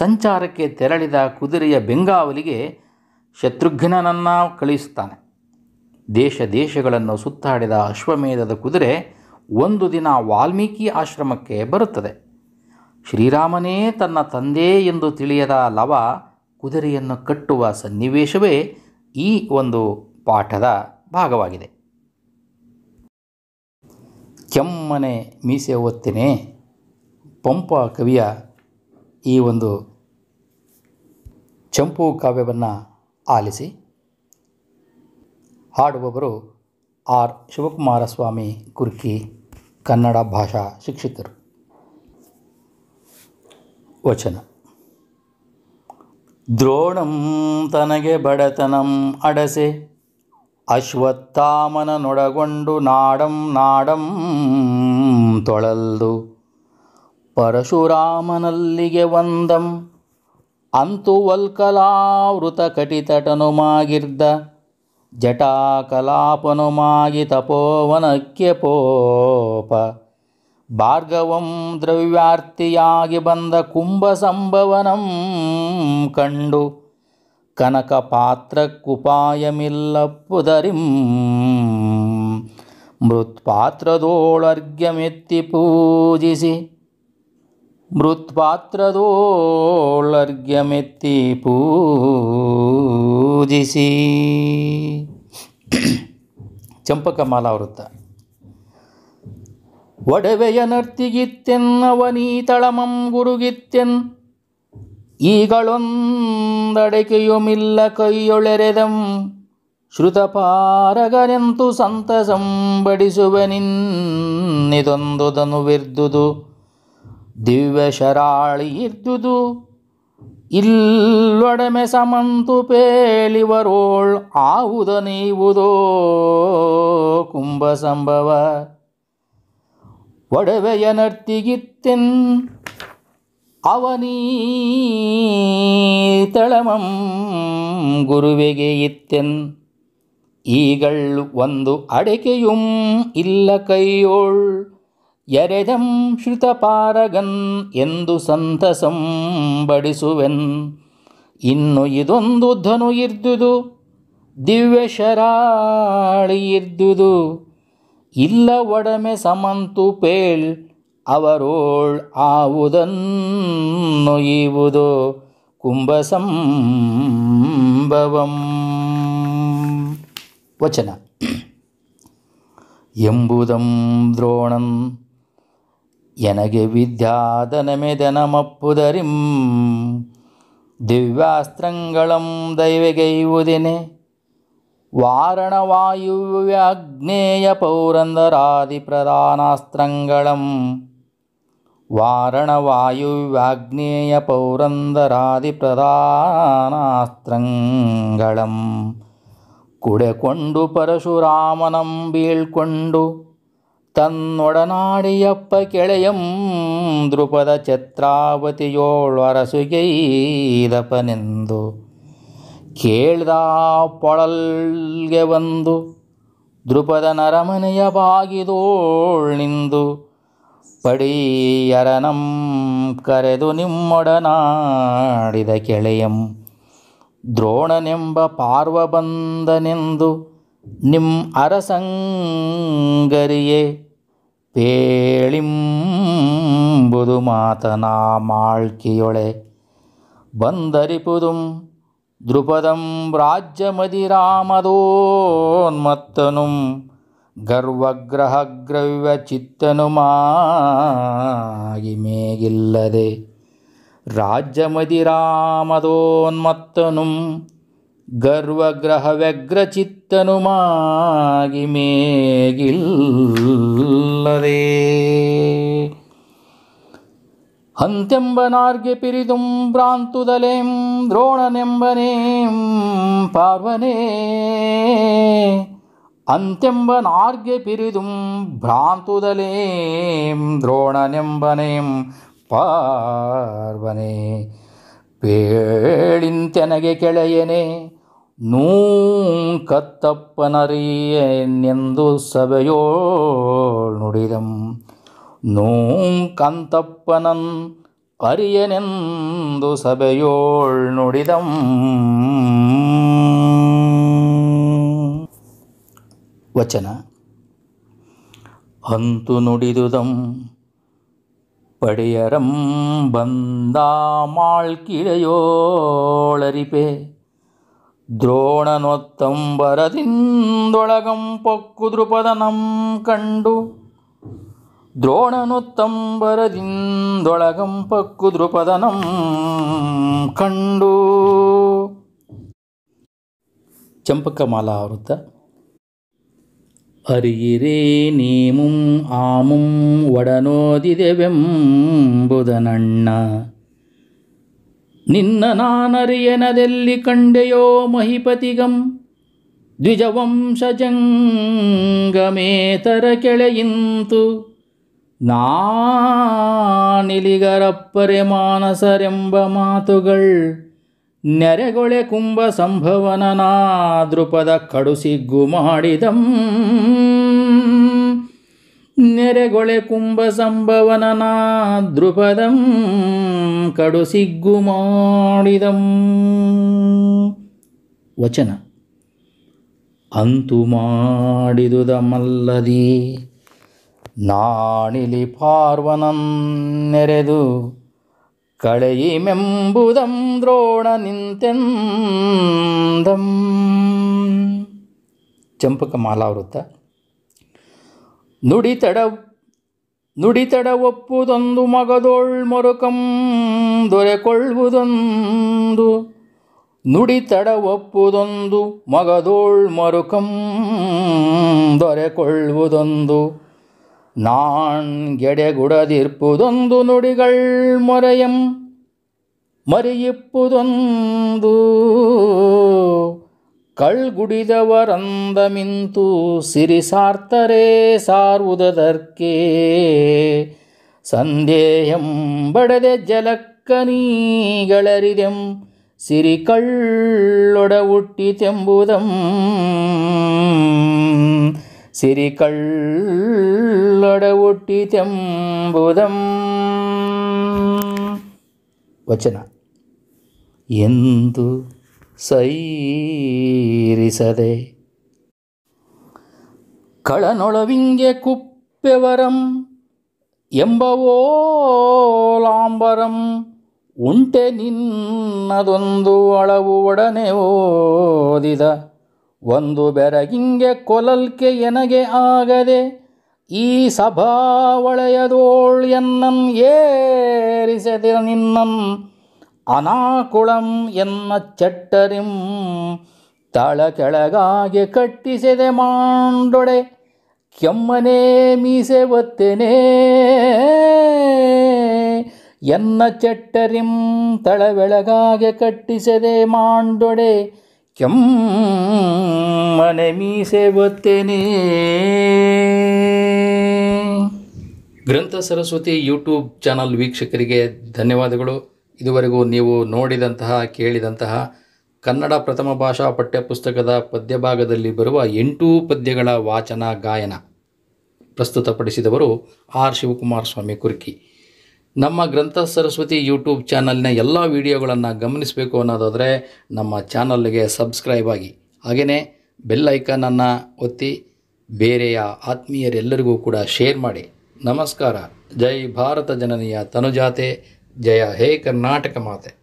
ಸಂಚಾರಕ್ಕೆ ತೆರಳಿದ ಕುದುರೆಯ ಬೆಂಗಾವಲಿಗೆ ಶತ್ರುಘ್ನನನ್ನು ಕಳಿಸುತ್ತಾನೆ ದೇಶ ದೇಶಗಳನ್ನು ಸುತ್ತಾಡಿದ ಅಶ್ವಮೇಧದ ಕುದುರೆ ಒಂದು ದಿನ ವಾಲ್ಮೀಕಿ ಆಶ್ರಮಕ್ಕೆ ಬರುತ್ತದೆ ಶ್ರೀರಾಮನೇ ತನ್ನ ತಂದೆ ಎಂದು ತಿಳಿಯದ ಲವ ಕುದುರೆಯನ್ನು ಕಟ್ಟುವ ಸನ್ನಿವೇಶವೇ ಈ ಒಂದು ಪಾಠದ ಭಾಗವಾಗಿದೆ ಕೆಮ್ಮನೆ ಮೀಸೆ ಒತ್ತಿನೇ ಪಂಪ ಕವಿಯ ಈ ಒಂದು ಚಂಪು ಕಾವ್ಯವನ್ನು ಆಲಿಸಿ ಹಾಡುವವರು ಆರ್ ಶಿವಕುಮಾರ ಸ್ವಾಮಿ ಕುರ್ಕಿ ಕನ್ನಡ ಭಾಷಾ ಶಿಕ್ಷಕರು ವಚನ ದ್ರೋಣಂ ತನಗೆ ಬಡತನಂ ಅಡಸೆ ನೊಡಗೊಂಡು ನಾಡಂ ನಾಡಂ ತೊಳಲ್ದು ಪರಶುರಾಮನಲ್ಲಿಗೆ ವಂದಂ ಅಂತು ವಲ್ಕಲಾವೃತ ಮಾಗಿರ್ದ ಜಟಾಕಲಾಪನುಮಾಗಿ ತಪೋವನಕ್ಕೆ ಪೋಪ ಭಾರ್ಗವಂ ದ್ರವ್ಯಾರ್ತಿಯಾಗಿ ಬಂದ ಕುಂಭ ಸಂಭವನಂ ಕಂಡು ಕನಕ ಪಾತ್ರಕ್ಕುಪಾಯಮಿಲ್ಲಪ್ಪುದರಿಂ ಮೃತ್ಪಾತ್ರದೋಳರ್ಘ್ಯಮೆತ್ತಿ ಪೂಜಿಸಿ ಮೃತ್ಪಾತ್ರದೋಳರ್ಗ್ಯಮೆತ್ತಿ ಪೂಜಿಸಿ ಚಂಪಕ ವೃತ್ತ ಒಡವೆಯ ನರ್ತಿಗಿತ್ತೆನ್ನವನೀತಳಮಂ ಗುರುಗಿತ್ತೆನ್ ಈಗಳೊಂದಡಕೆಯೊಮಿಲ್ಲ ಕೈಯೊಳೆರೆದಂ ಶ್ರುತಪಾರಗನೆಂತು ಸಂತಸಂ ಬಡಿಸುವ ನಿನ್ನಿದೊಂದು ಶರಾಳಿ ದಿವ್ಯಶರಾಳಿಯಿದ್ದುದು ಇಲ್ಲೊಡಮೆ ಸಮಂತು ಪೇಳಿವರೋಳ್ ಆವುದ ನೀವುದೋ ಕುಂಭ ಸಂಭವ ಒಡವೆಯ ನರ್ತಿಗಿತ್ತೆನ್ ಅವನೀ ತಳಮಂ ಗುರುವಿಗೆ ಇತ್ತೆನ್ ಈಗಳು ಒಂದು ಅಡಕೆಯುಂ ಇಲ್ಲ ಕೈಯೋಳ್ ಎರೆದಂ ಶ್ರುತಪಾರಗನ್ ಎಂದು ಸಂತಸಂ ಬಡಿಸುವೆನ್ ಇನ್ನು ಇದೊಂದು ಧನು ಇರ್ದುದು ದಿವ್ಯ ಶರಾಳಿ ಇರ್ದುದು ಇಲ್ಲ ಒಡಮೆ ಸಮಂತು ಪೇಳ್ ಅವರೋಳ್ ಆವುದನ್ನು ಇವುದು ಕುಂಭಸಂಭವಂ ವಚನ ಎಂಬುದಂ ದ್ರೋಣಂ ఎనగె విద్యాదనమెదనమప్పుదరిం ದಿವ್ಯಾಸ್ತ್ರಂಗಳಂ ದೈವಗೈವುದಿನೆ ವಾರಣವಾಯುವ್ಯಾಗ್ನೇಯ ಪೌರಂದರಾದಿ ಪ್ರಧಾನಾಸ್ತ್ರಂಗಳಂ ವಾರಣವಾಯುವ್ಯಾಗ್ನೇಯ ಪೌರಂದರಾದಿ ಪ್ರಧಾನಾಸ್ತ್ರಂಗಳಂ ಕುಡೆಕೊಂಡು ಪರಶುರಾಮನಂ ಬೀಳ್ಕೊಂಡು ತನ್ನೊಡನಾಡಿಯಪ್ಪ ಕೆಳೆಯಂ ದೃಪದ ಛತ್ರಾವತಿಯೋಳು ಅರಸುಗೈದಪ್ಪನೆಂದು ಕೇಳ್ದ ಪೊಳಲ್ಗೆ ಬಂದು ದೃಪದ ನರಮನೆಯ ಬಾಗಿದೋಳ್ನಿಂದು ಪಡೀಯರನಂ ಕರೆದು ನಿಮ್ಮೊಡನಾಡಿದ ಕೆಳೆಯಂ ದ್ರೋಣನೆಂಬ ಪಾರ್ವಬಂದನೆಂದು ನಿಮ್ ಅರಸಂಗರಿಯೇ ಪೇಳಿಂಬುದು ಮಾತನ ಮಾಳ್ಕಿಯೊಳೆ, ಬಂದರಿಪುದುಂ ದ್ರುಪದಂ ರಾಜ್ಯಮದಿರಾಮದೋನ್ಮತ್ತನುಂ ಗರ್ವಗ್ರಹಗ್ರವ್ಯ ಮಾಗಿ ಮೇಗಿಲ್ಲದೆ ಮದಿರಾಮದೋನ್ಮತ್ತನು ಗರ್ವಗ್ರಹ ವ್ಯಗ್ರಚಿತ್ತನುಮಾಗಿ ಮೇಗಿಲ್ಲದೆ ನಾರ್ಗೆ ಪಿರಿದುಂ ಭ್ರಾಂತುದಲೆಂ ದ್ರೋಣನೆಂಬನೇಂ ಪಾರ್ವನೇ ಅಂತೆಂಬನಾರ್ಗೆ ಪಿರಿದುಂ ಭ್ರಾಂತುದಲೇಂ ದ್ರೋಣನೆಂಬನೇಂ ಪಾರ್ವನೇ ಪೇಳಿಂತೆನಗೆ ಕೆಳೆಯನೇ ನೂಂ ಕತ್ತಪ್ಪನರಿಯೇ ನಿಂದು ಸಭೆಯೋಳ್ ನುಡಿದಂ ನೂಂ ಕಂತಪ್ಪನನ್ ಅರಿಯನೆಂದು ಸಭೆಯೋಳ್ ನುಡಿದಂ ವಚನ ಅಂತು ನುಡಿದುದಂ ಪಡೆಯರಂ ಬಂದ ಮಾಳ್ಕಿಳೆಯೋಳರಿಪೆ ದ್ರೋಣನೊತ್ತಂಬರದಿಂದೊಳಗಂಪಕ್ಕುದೃಪದನಂ ಕಂಡು ಪಕ್ಕುದ್ರಪದನಂ ಕಂಡು ಚಂಪಕಮಾಲಾ ವೃತ್ತ ಅರಿಯಿರೇ ನೇಮುಂ ಆಮುಂ ಒಡನೋದಿದೆವೆಂಬುದನಣ್ಣ ನಿನ್ನ ನಾನರಿಯನದೆಲ್ಲಿ ಕಂಡೆಯೋ ಮಹಿಪತಿಗಂ ದ್ವಿಜವಂಶಜಂಗಮೇತರ ಕೆಳೆಯಿಂತು ನಾನಿಲಿಗರಪ್ಪರೆ ಮಾನಸರೆಂಬ ಮಾತುಗಳ್ ನೆರೆಗೊಳೆ ಕುಂಭ ಸಂಭವನನಾ ದೃಪದ ಕಡುಸಿಗ್ಗು ಮಾಡಿದಂ ನೆರೆಗೊಳೆ ಕುಂಭ ಸಂಭವನ ದೃಪದಂ ಕಡು ಸಿಗ್ಗು ಮಾಡಿದಂ ವಚನ ಅಂತು ಮಾಡಿದುದಮಲ್ಲದಿ ನಾಣಿಲಿ ಪಾರ್ವನಂ ನೆರೆದು ಕಳೆಯಿಮೆಂಬುದಂ ದ್ರೋಣ ನಿಂತೆಂದಂ ಚಂಪಕ ಮಾಲಾವೃತ್ತ ನುಡಿತಡ ನುಡಿತಡ ಒಪ್ಪುದೊಂದು ಮಗದೋಳ್ ಮೊರುಕಂ ದೊರೆಕೊಳ್ಳುವುದೊಂದು ನುಡಿತಡ ಒಪ್ಪುದೊಂದು ಮಗದೋಳ್ ಮರುಕಂ ದೊರೆಕೊಳ್ಳುವುದೊಂದು ನಾಣ್ ಗೆಡೆಗುಡದಿರ್ಪುದೊಂದು ನುಡಿಗಳ್ ಮೊರೆಯಂ ಮರಿಯಿಪ್ಪುದೊಂದು ವರಂದ ಮಿಂತು ಸಿರಿ ಸಾರ್ತರೇ ಸಾರುವುದರ್ಕೆ ಸಂದೇಹಂ ಬಡದೆ ಜಲಕ್ಕನೀಗಳರಿದೆಂ ಸಿರಿ ಕಳ್ಳೊಡ ಹುಟ್ಟಿತೆಂಬುದಂ ಸಿರಿ ಕಳ್ಳೊಡ ಹುಟ್ಟಿತೆಂಬುದಂ ವಚನ ಎಂದು ಸೈರಿಸದೆ ಕಳನೊಳವಿಂಗೆ ಕುಪ್ಪೆವರಂ ಎಂಬವೋಲಾಂಬರಂ ಉಂಟೆ ನಿನ್ನದೊಂದು ಅಳವು ಒಡನೆ ಓದಿದ ಒಂದು ಬೆರಗಿಂಗೆ ಕೊಲಲ್ಕೆ ಎನಗೆ ಆಗದೆ ಈ ಸಭಾ ಒಳೆಯದೋಳ್ ಎನ್ನಂ ಏರಿಸದೆ ನಿನ್ನಂ ಅನಾಕುಳಂ ಎನ್ನ ಚಟ್ಟರಿಂ ತಳ ಕೆಳಗಾಗಿ ಕಟ್ಟಿಸದೆ ಮಾಂಡೊಡೆ ಕೆಮ್ಮನೆ ಮೀಸೆ ಒತ್ತೇನೆ ಎನ್ನ ಚಟ್ಟರಿಂ ಬೆಳಗಾಗೆ ಕಟ್ಟಿಸದೆ ಮಾಂಡೊಡೆ ಕೆಮ್ಮನೆ ಮೀಸೆ ಒತ್ತೇನೆ ಗ್ರಂಥ ಸರಸ್ವತಿ ಯೂಟ್ಯೂಬ್ ಚಾನಲ್ ವೀಕ್ಷಕರಿಗೆ ಧನ್ಯವಾದಗಳು ಇದುವರೆಗೂ ನೀವು ನೋಡಿದಂತಹ ಕೇಳಿದಂತಹ ಕನ್ನಡ ಪ್ರಥಮ ಭಾಷಾ ಪಠ್ಯಪುಸ್ತಕದ ಪದ್ಯಭಾಗದಲ್ಲಿ ಬರುವ ಎಂಟೂ ಪದ್ಯಗಳ ವಾಚನ ಗಾಯನ ಪ್ರಸ್ತುತಪಡಿಸಿದವರು ಆರ್ ಶಿವಕುಮಾರ ಸ್ವಾಮಿ ಕುರ್ಕಿ ನಮ್ಮ ಗ್ರಂಥ ಸರಸ್ವತಿ ಯೂಟ್ಯೂಬ್ ಚಾನಲ್ನ ಎಲ್ಲ ವೀಡಿಯೋಗಳನ್ನು ಗಮನಿಸಬೇಕು ಅನ್ನೋದಾದರೆ ನಮ್ಮ ಚಾನಲ್ಗೆ ಸಬ್ಸ್ಕ್ರೈಬ್ ಆಗಿ ಹಾಗೆಯೇ ಬೆಲ್ ಒತ್ತಿ ಬೇರೆಯ ಆತ್ಮೀಯರೆಲ್ಲರಿಗೂ ಕೂಡ ಶೇರ್ ಮಾಡಿ ನಮಸ್ಕಾರ ಜೈ ಭಾರತ ಜನನಿಯ ತನುಜಾತೆ जया हे कर्नाटक माते